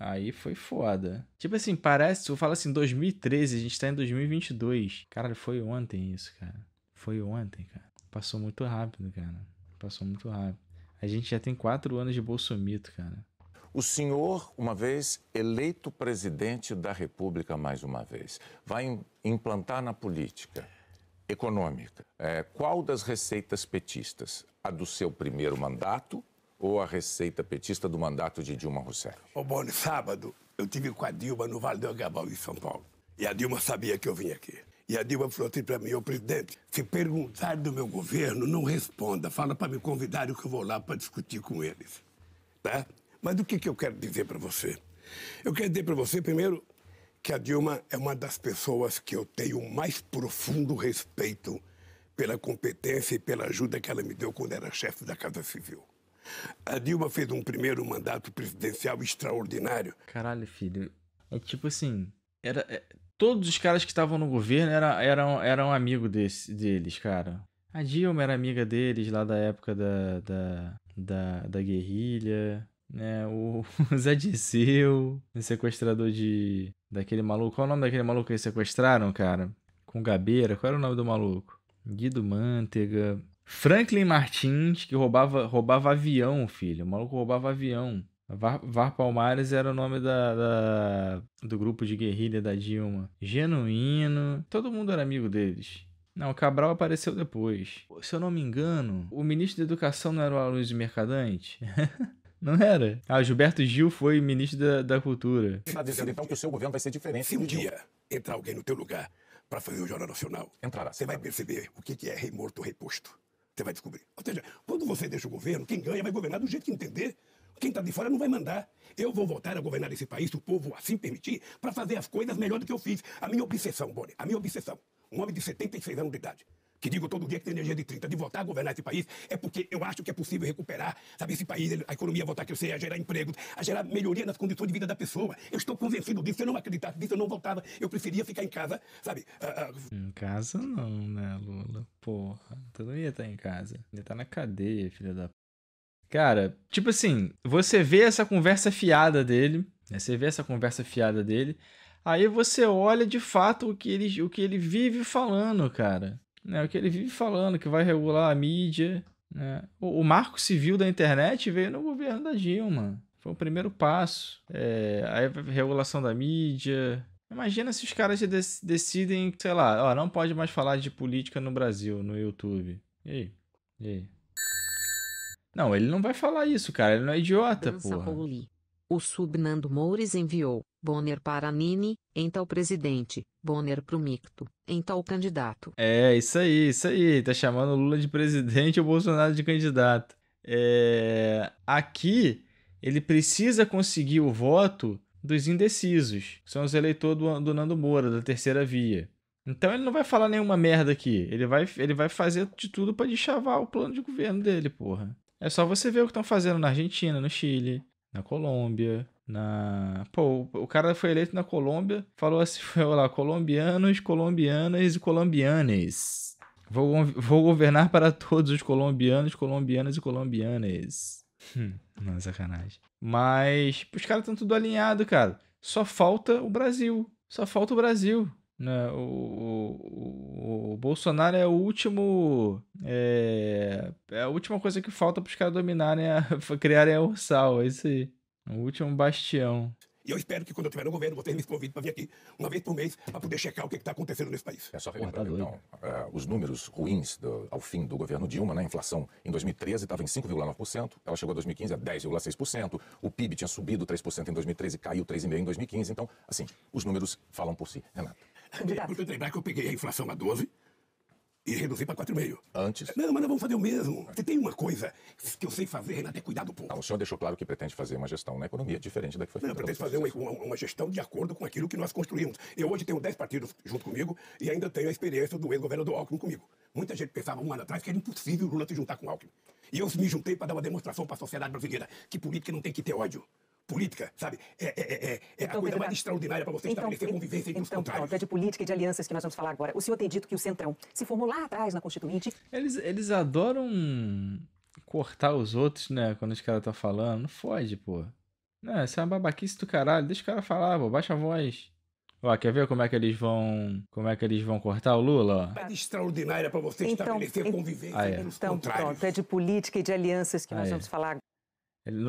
Aí foi foda. Tipo assim, parece, tu fala assim, 2013, a gente tá em 2022. cara foi ontem isso, cara. Foi ontem, cara. Passou muito rápido, cara. Passou muito rápido. A gente já tem quatro anos de bolsomito, cara. O senhor, uma vez eleito presidente da República, mais uma vez, vai implantar na política econômica. É, qual das receitas petistas? A do seu primeiro mandato ou a receita petista do mandato de Dilma Rousseff? bom Boni, sábado eu tive com a Dilma no Vale do Agabal, em São Paulo. E a Dilma sabia que eu vim aqui. E a Dilma falou assim para mim, ô presidente, se perguntar do meu governo, não responda. Fala para me convidar que eu vou lá para discutir com eles. Tá? Mas o que, que eu quero dizer para você? Eu quero dizer para você, primeiro, que a Dilma é uma das pessoas que eu tenho mais profundo respeito pela competência e pela ajuda que ela me deu quando era chefe da Casa Civil. A Dilma fez um primeiro mandato presidencial extraordinário. Caralho, filho. É tipo assim, era é, todos os caras que estavam no governo era, eram eram amigo desse, deles, cara. A Dilma era amiga deles lá da época da, da, da, da guerrilha né? O Zé Dirceu, sequestrador de. Daquele maluco. Qual é o nome daquele maluco que sequestraram, cara? Com Gabeira. Qual era o nome do maluco? Guido Mantega. Franklin Martins, que roubava, roubava avião, filho. O maluco roubava avião. Var, Var Palmares era o nome da, da, do grupo de guerrilha da Dilma. Genuíno. Todo mundo era amigo deles. Não, o Cabral apareceu depois. Se eu não me engano, o ministro da Educação não era o Aloysio Mercadante? Não era? Ah, Gilberto Gil foi ministro da, da Cultura. Está dizendo então que o seu governo vai ser diferente. Se um dia entrar alguém no teu lugar para fazer o Jornal Nacional, entrará. Você vai perceber o que é rei morto ou reposto. Você vai descobrir. Ou seja, quando você deixa o governo, quem ganha vai governar do jeito que entender. Quem está de fora não vai mandar. Eu vou voltar a governar esse país, se o povo assim permitir, para fazer as coisas melhor do que eu fiz. A minha obsessão, Boni, a minha obsessão. Um homem de 76 anos de idade que digo todo dia que tem energia de 30, de voltar a governar esse país, é porque eu acho que é possível recuperar, sabe, esse país, a economia voltar a crescer, a gerar emprego, a gerar melhoria nas condições de vida da pessoa. Eu estou convencido disso, se eu não acreditava, disso, eu não voltava. Eu preferia ficar em casa, sabe? Uh, uh... Em casa não, né, Lula? Porra, tu não ia estar tá em casa. Ia estar tá na cadeia, filha da. Cara, tipo assim, você vê essa conversa fiada dele, né? Você vê essa conversa fiada dele. Aí você olha de fato o que ele, o que ele vive falando, cara. Né? O que ele vive falando, que vai regular a mídia. Né? O, o marco civil da internet veio no governo da Dilma. Foi o primeiro passo. É, a regulação da mídia. Imagina se os caras decidem, sei lá, ó, não pode mais falar de política no Brasil, no YouTube. E aí? E aí? Não, ele não vai falar isso, cara. Ele não é idiota, pô. O Subnando Moures enviou. Bonner para Nini, então presidente, Bonner para o Micto, então candidato. É, isso aí, isso aí. Tá chamando o Lula de presidente e o Bolsonaro de candidato. É... Aqui, ele precisa conseguir o voto dos indecisos, que são os eleitores do, do Nando Moura, da terceira via. Então ele não vai falar nenhuma merda aqui. Ele vai, ele vai fazer de tudo para deschavar o plano de governo dele, porra. É só você ver o que estão fazendo na Argentina, no Chile, na Colômbia, na... Pô, o cara foi eleito na Colômbia, falou assim, foi lá, colombianos, colombianas e colombianes. Vou, vou governar para todos os colombianos, colombianas e colombianas. Hum, não, é sacanagem. Mas os caras estão tudo alinhado, cara. Só falta o Brasil. Só falta o Brasil. Né? O, o, o, o Bolsonaro é o último. É, é, a última coisa que falta para os caras dominarem, a, criarem a Ursal. É isso aí. O último bastião. E eu espero que quando eu tiver no governo, vocês me convidem para vir aqui uma vez por mês para poder checar o que está acontecendo nesse país. É só Pô, tá então, é, os números ruins do, ao fim do governo Dilma, né? A inflação em 2013 estava em 5,9%, ela chegou em 2015 a 10,6%, o PIB tinha subido 3% em 2013, e caiu 3,5% em 2015. Então, assim, os números falam por si. Renato. Porque lembrar que eu peguei a inflação a 12%, e reduzir para 4,5. Antes? Não, mas não vamos fazer o mesmo. Você tem uma coisa que eu sei fazer, Renato, é cuidar do povo. Não, o senhor deixou claro que pretende fazer uma gestão na né? economia diferente da que foi feita. Não, pretende fazer uma, uma, gestão de acordo com aquilo que nós construímos. Eu hoje tenho 10 partidos junto comigo e ainda tenho a experiência do ex-governador Alckmin comigo. Muita gente pensava um ano atrás que era impossível o Lula se juntar com o Alckmin. E eu me juntei para dar uma demonstração para a sociedade brasileira que política não tem que ter ódio política, sabe? É, é, é, é, é então, a coisa mais extraordinária para você então, estabelecer convivência entre então, os contrários. Então, é de política e de alianças que nós vamos falar agora. O senhor tem dito que o Centrão se formou lá atrás na Constituinte. Eles, eles adoram cortar os outros, né? Quando os caras tá falando. Não foge, pô. Não, isso é uma babaquice do caralho. Deixa o cara falar, pô. Baixa a voz. Ó, quer ver como é que eles vão, como é que eles vão cortar o Lula? É extraordinária para você então, estabelecer então, convivência ah, é. Então, pronto, é de política e de alianças que ah, nós é. vamos falar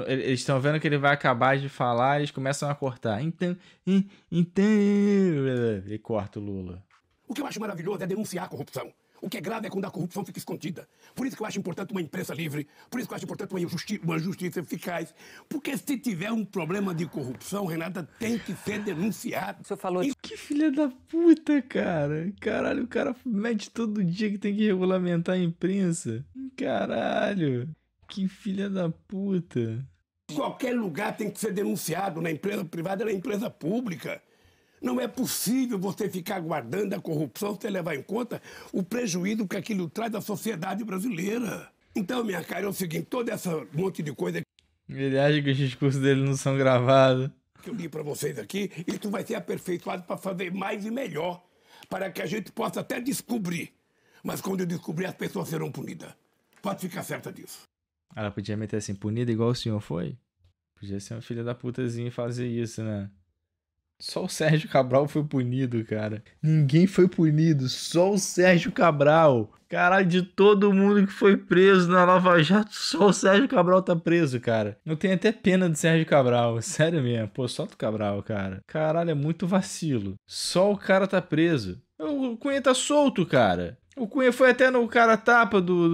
eles estão vendo que ele vai acabar de falar, eles começam a cortar. Então, então. E corta o Lula. O que eu acho maravilhoso é denunciar a corrupção. O que é grave é quando a corrupção fica escondida. Por isso que eu acho importante uma imprensa livre, por isso que eu acho importante uma justiça, uma justiça eficaz. Porque se tiver um problema de corrupção, Renata tem que ser denunciado. O senhor falou. E... Que filha da puta, cara. Caralho, o cara mete todo dia que tem que regulamentar a imprensa. Caralho. Que filha da puta. Qualquer lugar tem que ser denunciado, na empresa privada, na empresa pública. Não é possível você ficar guardando a corrupção sem levar em conta o prejuízo que aquilo traz à sociedade brasileira. Então, minha cara, é o seguinte, toda essa monte de coisa... Ele acha que os discursos dele não são gravados. Que eu li para vocês aqui, isso vai ser aperfeiçoado para fazer mais e melhor, para que a gente possa até descobrir. Mas quando eu descobrir, as pessoas serão punidas. Pode ficar certa disso. Ela podia meter assim, punida igual o senhor foi? Podia ser uma filha da putazinha e fazer isso, né? Só o Sérgio Cabral foi punido, cara. Ninguém foi punido, só o Sérgio Cabral. Caralho, de todo mundo que foi preso na Lava Jato, só o Sérgio Cabral tá preso, cara. Eu tenho até pena do Sérgio Cabral, sério mesmo. Pô, solta o Cabral, cara. Caralho, é muito vacilo. Só o cara tá preso. O Cunha tá solto, cara. O Cunha foi até no cara tapa do,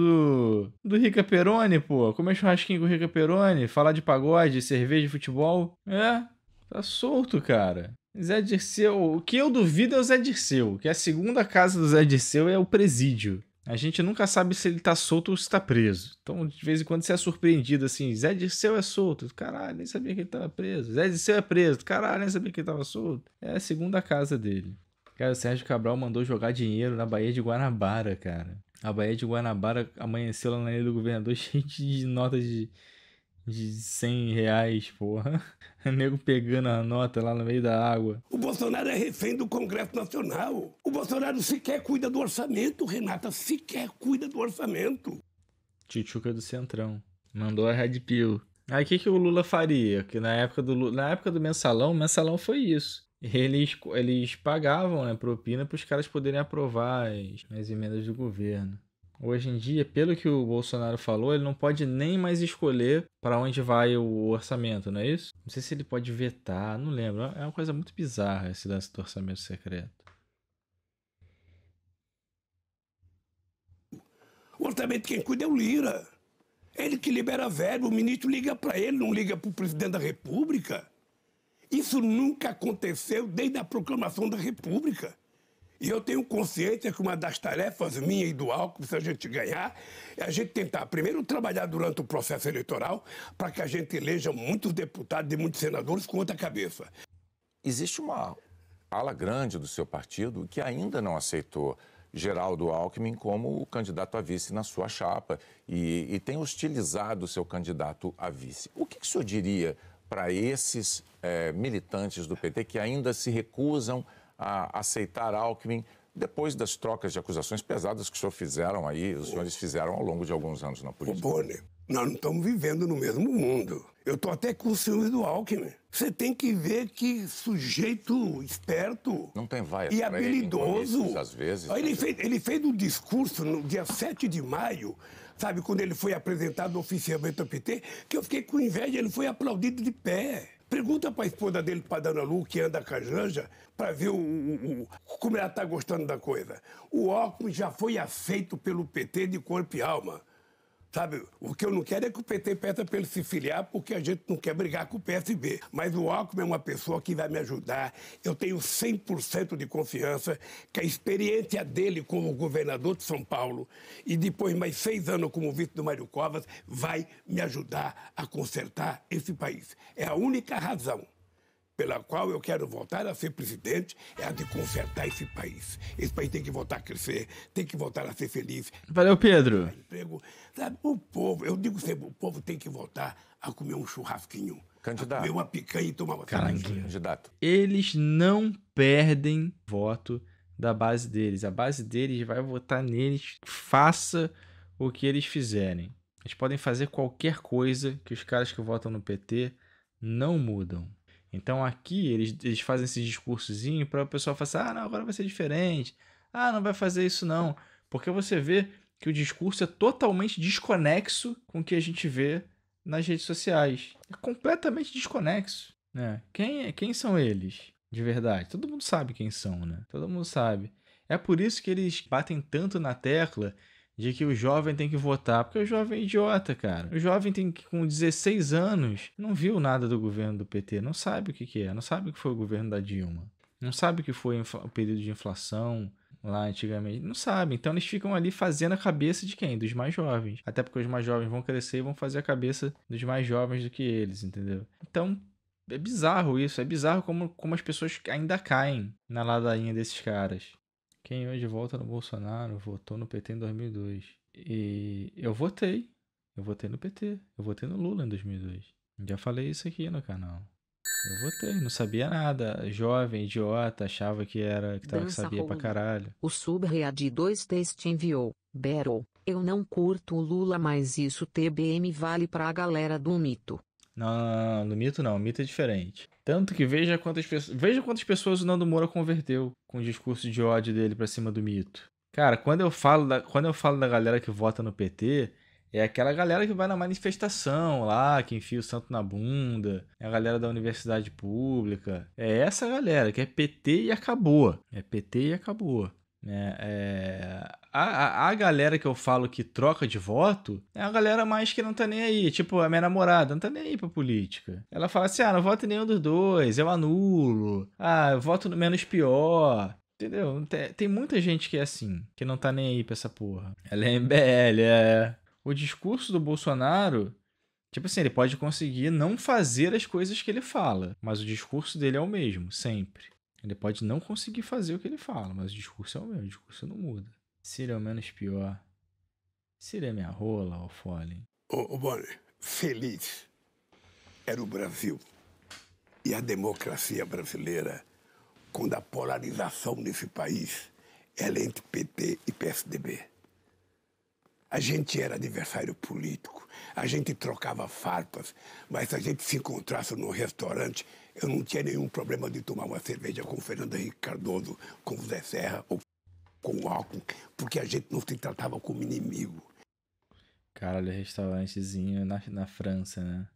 do, do Rica Peroni, pô. Comer churrasquinho com o Rica Peroni, falar de pagode, cerveja e futebol. É, tá solto, cara. Zé Dirceu, o que eu duvido é o Zé Dirceu, que a segunda casa do Zé Dirceu é o presídio. A gente nunca sabe se ele tá solto ou se tá preso. Então, de vez em quando você é surpreendido assim, Zé Dirceu é solto. Caralho, nem sabia que ele tava preso. Zé Dirceu é preso. Caralho, nem sabia que ele tava solto. É a segunda casa dele. Cara, o Sérgio Cabral mandou jogar dinheiro na Bahia de Guanabara, cara. A Bahia de Guanabara amanheceu lá na ilha do governador cheio de notas de, de 100 reais, porra. O nego pegando a nota lá no meio da água. O Bolsonaro é refém do Congresso Nacional. O Bolsonaro sequer cuida do orçamento, Renata. Sequer cuida do orçamento. Tchutchuca do Centrão. Mandou a Red Pill. Aí o que, que o Lula faria? Que na época do Lula, na época do mensalão, o mensalão foi isso eles, eles pagavam né, propina para os caras poderem aprovar as, as emendas do governo. Hoje em dia, pelo que o Bolsonaro falou, ele não pode nem mais escolher para onde vai o orçamento, não é isso? Não sei se ele pode vetar, não lembro. É uma coisa muito bizarra esse lance do orçamento secreto. O orçamento quem cuida é o Lira. Ele que libera verba, o ministro liga para ele, não liga para o presidente da República. Isso nunca aconteceu desde a proclamação da República. E eu tenho consciência que uma das tarefas minha e do Alckmin, se a gente ganhar, é a gente tentar, primeiro, trabalhar durante o processo eleitoral para que a gente eleja muitos deputados e muitos senadores com outra cabeça. Existe uma ala grande do seu partido que ainda não aceitou Geraldo Alckmin como o candidato a vice na sua chapa e, e tem hostilizado o seu candidato a vice. O que, que o senhor diria para esses é, militantes do PT que ainda se recusam a aceitar Alckmin depois das trocas de acusações pesadas que o senhor fizeram aí, os senhores fizeram ao longo de alguns anos na política. O Bonner, nós não estamos vivendo no mesmo mundo. Eu estou até com ciúme do Alckmin. Você tem que ver que sujeito esperto não tem vaia e habilidoso. Ele, às vezes, ele, fez, ele fez um discurso no dia 7 de maio sabe, quando ele foi apresentado oficialmente ao PT, que eu fiquei com inveja, ele foi aplaudido de pé. Pergunta para a esposa dele, para Dona Lu, que anda com a Janja, para ver o, o, o, como ela está gostando da coisa. O óculos já foi aceito pelo PT de corpo e alma. Sabe, o que eu não quero é que o PT peça para ele se filiar, porque a gente não quer brigar com o PSB. Mas o Alckmin é uma pessoa que vai me ajudar. Eu tenho 100% de confiança que a experiência dele como governador de São Paulo e depois mais seis anos como vice do Mário Covas vai me ajudar a consertar esse país. É a única razão pela qual eu quero voltar a ser presidente é a de consertar esse país. Esse país tem que voltar a crescer, tem que voltar a ser feliz. Valeu, Pedro. Emprego. Sabe, o povo, eu digo sempre, o povo tem que voltar a comer um churrasquinho. Candidato. A comer uma picanha e tomar uma Caraca. Candidato. Eles não perdem voto da base deles. A base deles vai votar neles, faça o que eles fizerem. Eles podem fazer qualquer coisa que os caras que votam no PT não mudam. Então aqui eles, eles fazem esse discursozinhos para o pessoal falar assim, ah, não, agora vai ser diferente. Ah, não vai fazer isso não. Porque você vê que o discurso é totalmente desconexo com o que a gente vê nas redes sociais. É completamente desconexo, né? Quem, quem são eles, de verdade? Todo mundo sabe quem são, né? Todo mundo sabe. É por isso que eles batem tanto na tecla de que o jovem tem que votar, porque o jovem é idiota, cara. O jovem tem que, com 16 anos, não viu nada do governo do PT, não sabe o que, que é, não sabe o que foi o governo da Dilma, não sabe o que foi o período de inflação lá antigamente, não sabe. Então eles ficam ali fazendo a cabeça de quem? Dos mais jovens. Até porque os mais jovens vão crescer e vão fazer a cabeça dos mais jovens do que eles, entendeu? Então é bizarro isso, é bizarro como, como as pessoas ainda caem na ladainha desses caras. Quem hoje volta no Bolsonaro votou no PT em 2002. E eu votei. Eu votei no PT. Eu votei no Lula em 2002. Já falei isso aqui no canal. Eu votei, não sabia nada. Jovem, idiota, achava que era que, tava, que sabia Holanda. pra caralho. O Subread 2Ts enviou. Beryl, eu não curto o Lula, mas isso TBM vale pra galera do mito. Não, não, não, no mito não, o mito é diferente. Tanto que veja quantas pessoas, veja quantas pessoas o Nando Moura converteu com o discurso de ódio dele para cima do mito. Cara, quando eu falo da, quando eu falo da galera que vota no PT, é aquela galera que vai na manifestação lá, que enfia o santo na bunda, é a galera da universidade pública. É essa galera que é PT e acabou. É PT e acabou. Né? É, a, a, a, galera que eu falo que troca de voto é a galera mais que não tá nem aí. Tipo, a minha namorada não tá nem aí pra política. Ela fala assim: ah, não voto em nenhum dos dois, eu anulo. Ah, eu voto no menos pior. Entendeu? Tem, tem muita gente que é assim, que não tá nem aí pra essa porra. Ela é MBL, é. O discurso do Bolsonaro Tipo assim, ele pode conseguir não fazer as coisas que ele fala, mas o discurso dele é o mesmo, sempre. Ele pode não conseguir fazer o que ele fala, mas o discurso é o mesmo. o discurso não muda. Seria o menos pior. Seria minha rola, o Fole. Ô, oh, feliz era o Brasil. E a democracia brasileira, quando a polarização nesse país era é entre PT e PSDB. A gente era adversário político, a gente trocava farpas, mas se a gente se encontrasse num restaurante, eu não tinha nenhum problema de tomar uma cerveja com o Fernando Henrique Cardoso, com o Zé Serra ou com o Alckmin, porque a gente não se tratava como inimigo. Caralho, restaurantezinho na, na França, né?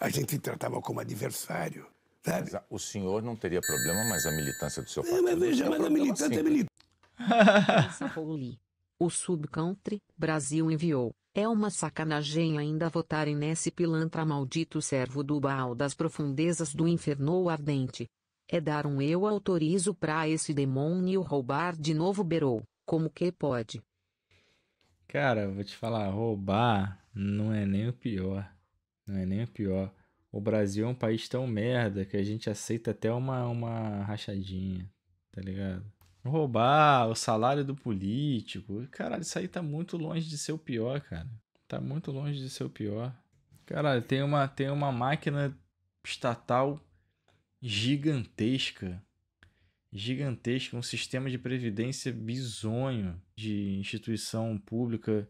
A gente se tratava como adversário, sabe? Mas, o senhor não teria problema, mas a militância do seu é, partido... Não, mas veja, é mas a militância é militância. o Subcountry Brasil enviou é uma sacanagem ainda votarem nesse pilantra maldito servo do Baal das profundezas do inferno ardente. É dar um eu autorizo pra esse demônio roubar de novo Berou, como que pode? Cara, vou te falar, roubar não é nem o pior. Não é nem o pior. O Brasil é um país tão merda que a gente aceita até uma, uma rachadinha, tá ligado? Roubar o salário do político. Caralho, isso aí tá muito longe de ser o pior, cara. Tá muito longe de ser o pior. Caralho, tem uma, tem uma máquina estatal gigantesca. Gigantesca, um sistema de previdência bizonho de instituição pública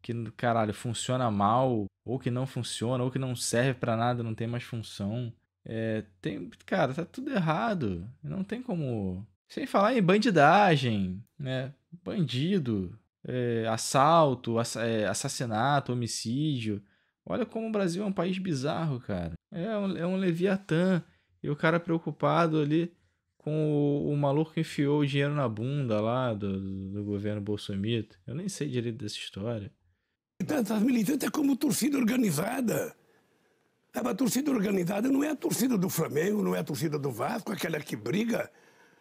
que, caralho, funciona mal, ou que não funciona, ou que não serve para nada, não tem mais função. É, tem, cara, tá tudo errado. Não tem como sem falar em bandidagem, né? Bandido, é, assalto, ass é, assassinato, homicídio. Olha como o Brasil é um país bizarro, cara. É um, é um Leviatã. E o cara preocupado ali com o, o maluco que enfiou o dinheiro na bunda lá do, do, governo Bolsonaro. Eu nem sei direito dessa história. Tá, tá, as militantes é como torcida organizada. A ah, torcida organizada não é a torcida do Flamengo, não é a torcida do Vasco, aquela que briga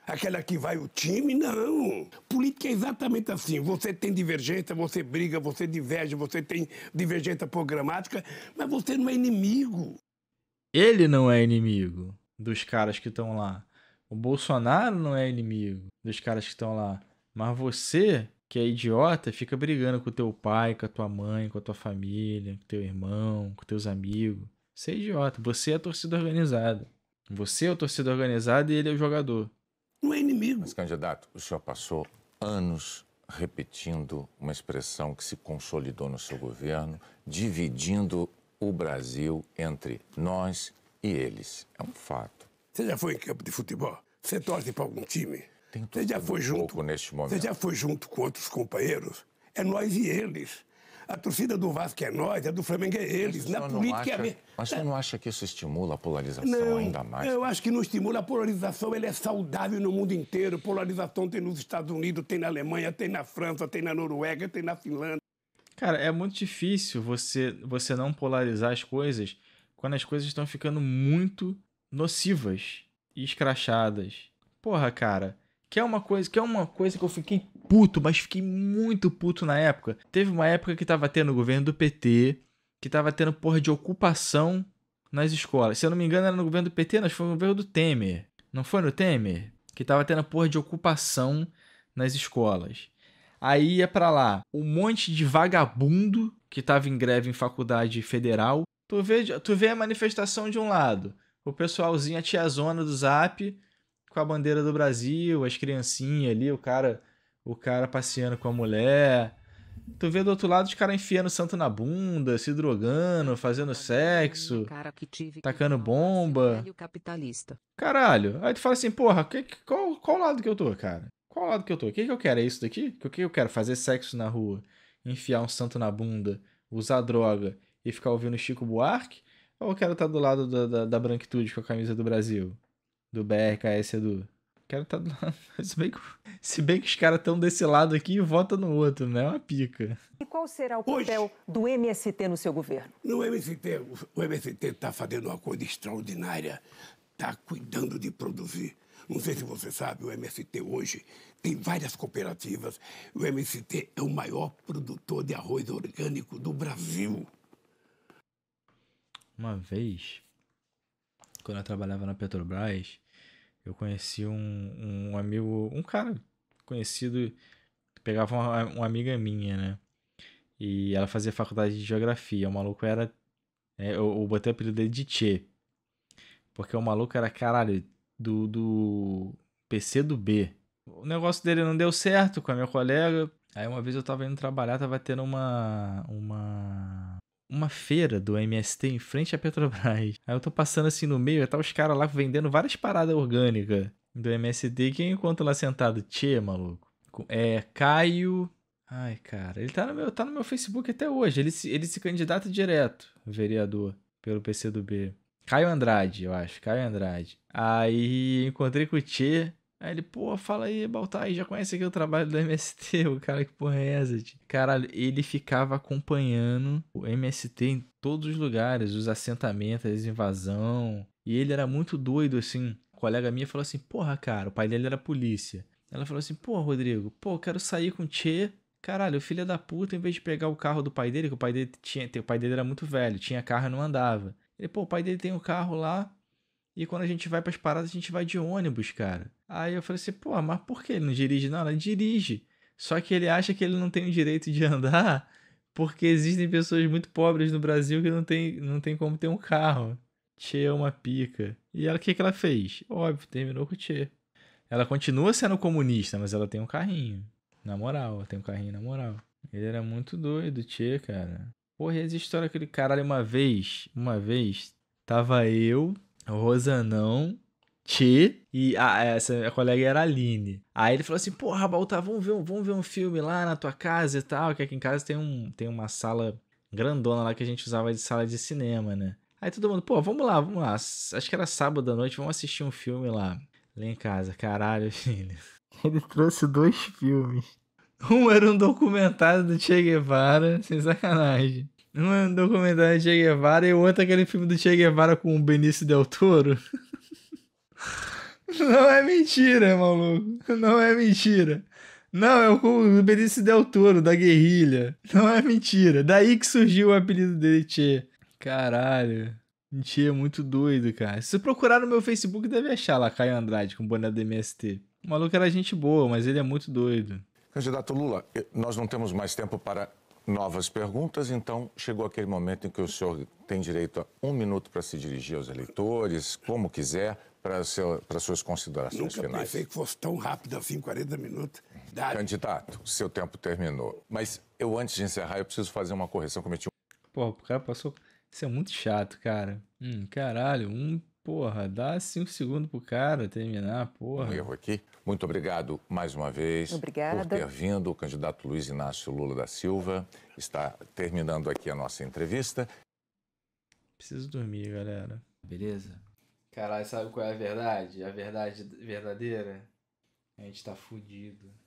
aquela que vai o time, não. Política é exatamente assim. Você tem divergência, você briga, você diverge, você tem divergência programática, mas você não é inimigo. Ele não é inimigo dos caras que estão lá. O Bolsonaro não é inimigo dos caras que estão lá. Mas você, que é idiota, fica brigando com o teu pai, com a tua mãe, com a tua família, com teu irmão, com teus amigos. Você é idiota. Você é a torcida organizada. Você é o torcida organizada e ele é o jogador não é inimigo. Mas, candidato, o senhor passou anos repetindo uma expressão que se consolidou no seu governo, dividindo o Brasil entre nós e eles. É um fato. Você já foi em campo de futebol? Você torce para algum time? Tem você já foi um momento. Você já foi junto com outros companheiros? É nós e eles. A torcida do Vasco é nós, a é do Flamengo é eles. Na né? política acha, é a Mas você não acha que isso estimula a polarização não, ainda mais? Eu acho que não estimula a polarização, ela é saudável no mundo inteiro. Polarização tem nos Estados Unidos, tem na Alemanha, tem na França, tem na Noruega, tem na Finlândia. Cara, é muito difícil você, você não polarizar as coisas quando as coisas estão ficando muito nocivas e escrachadas. Porra, cara, que é uma coisa, que é uma coisa que eu fiquei puto, mas fiquei muito puto na época. Teve uma época que tava tendo o governo do PT, que tava tendo porra de ocupação nas escolas. Se eu não me engano, era no governo do PT, mas foi no governo do Temer. Não foi no Temer? Que tava tendo porra de ocupação nas escolas. Aí ia para lá um monte de vagabundo que tava em greve em faculdade federal. Tu vê, tu vê a manifestação de um lado, o pessoalzinho, a tiazona do zap, com a bandeira do Brasil, as criancinhas ali, o cara o cara passeando com a mulher. Tu vê do outro lado os caras enfiando santo na bunda, se drogando, fazendo hum, sexo, cara que tacando bomba. Capitalista. Caralho. Aí tu fala assim, porra, que, qual, qual lado que eu tô, cara? Qual lado que eu tô? O que, que eu quero? É isso daqui? O que eu quero? Fazer sexo na rua, enfiar um santo na bunda, usar droga e ficar ouvindo Chico Buarque? Ou eu quero estar tá do lado da, da, da branquitude com a camisa do Brasil? Do BRKS Edu? quero estar tá do lado. Se bem que, se bem que os caras estão desse lado aqui e votam no outro, né? É uma pica. E qual será o papel do MST no seu governo? No MST, o MST está fazendo uma coisa extraordinária. Está cuidando de produzir. Não sei se você sabe, o MST hoje tem várias cooperativas. O MST é o maior produtor de arroz orgânico do Brasil. Uma vez, quando eu trabalhava na Petrobras, eu conheci um, um amigo, um cara conhecido, pegava uma, uma amiga minha, né? E ela fazia faculdade de geografia. O maluco era. É, eu, eu botei o apelido dele de Tchê. Porque o maluco era, caralho, do, do PC do B. O negócio dele não deu certo com a minha colega. Aí uma vez eu tava indo trabalhar, tava tendo uma. uma uma feira do MST em frente à Petrobras. Aí eu tô passando assim no meio, tá os caras lá vendendo várias paradas orgânicas do MST. Quem encontra lá sentado? Tchê, maluco. É Caio. Ai, cara, ele tá no meu, tá no meu Facebook até hoje. Ele se, ele se candidata direto, vereador, pelo PCdoB. Caio Andrade, eu acho. Caio Andrade. Aí encontrei com o Tchê. Aí ele, pô, fala aí, aí já conhece aqui o trabalho do MST, o cara que porra é essa, tio? Caralho, ele ficava acompanhando o MST em todos os lugares, os assentamentos, as invasão. E ele era muito doido, assim. O colega minha falou assim, porra, cara, o pai dele era polícia. Ela falou assim, pô, Rodrigo, pô, quero sair com o Tchê. Caralho, o filho da puta, em vez de pegar o carro do pai dele, que o pai dele tinha, o pai dele era muito velho, tinha carro e não andava. Ele, pô, o pai dele tem um carro lá, e quando a gente vai para as paradas, a gente vai de ônibus, cara. Aí eu falei assim, pô, mas por que ele não dirige? Não, ele dirige. Só que ele acha que ele não tem o direito de andar porque existem pessoas muito pobres no Brasil que não tem, não tem como ter um carro. Tchê é uma pica. E ela, o que, que ela fez? Óbvio, terminou com o Tchê. Ela continua sendo comunista, mas ela tem um carrinho. Na moral, tem um carrinho na moral. Ele era muito doido, Tchê, cara. Porra, e história, aquele caralho, uma vez, uma vez, tava eu, Rosanão, Ti e a, essa minha colega era a Aline. Aí ele falou assim: Porra, Baltar, tá, vamos ver, um, vamos ver um filme lá na tua casa e tal, que aqui em casa tem, um, tem uma sala grandona lá que a gente usava de sala de cinema, né? Aí todo mundo, pô, vamos lá, vamos lá. Acho que era sábado à noite, vamos assistir um filme lá. Lá em casa, caralho, filho. Ele trouxe dois filmes. Um era um documentário do Che Guevara, sem sacanagem. Um documentário de Che Guevara e o outro é aquele filme do Che Guevara com o Benício Del Toro. Não é mentira, maluco. Não é mentira. Não, é o Benício Del Toro, da guerrilha. Não é mentira. Daí que surgiu o apelido dele, Che. Caralho. Mentira, é muito doido, cara. Se você procurar no meu Facebook, deve achar lá Caio Andrade com boné do MST. O maluco era gente boa, mas ele é muito doido. Candidato Lula, eh, nós não temos mais tempo para novas perguntas, então chegou aquele momento em que o senhor tem direito a um minuto para se dirigir aos eleitores, como quiser, para, seu, para suas considerações Nunca finais. Nunca pensei que fosse tão rápido assim, 40 minutos. Dá. Candidato, seu tempo terminou. Mas eu, antes de encerrar, eu preciso fazer uma correção. Cometi um... Pô, o cara passou... Isso é muito chato, cara. Hum, caralho, um Porra, dá cinco segundos pro cara terminar, porra. Um erro aqui. Muito obrigado mais uma vez Obrigada. por ter vindo. O candidato Luiz Inácio Lula da Silva está terminando aqui a nossa entrevista. Preciso dormir, galera. Beleza? Caralho, sabe qual é a verdade? A verdade verdadeira? A gente tá fudido.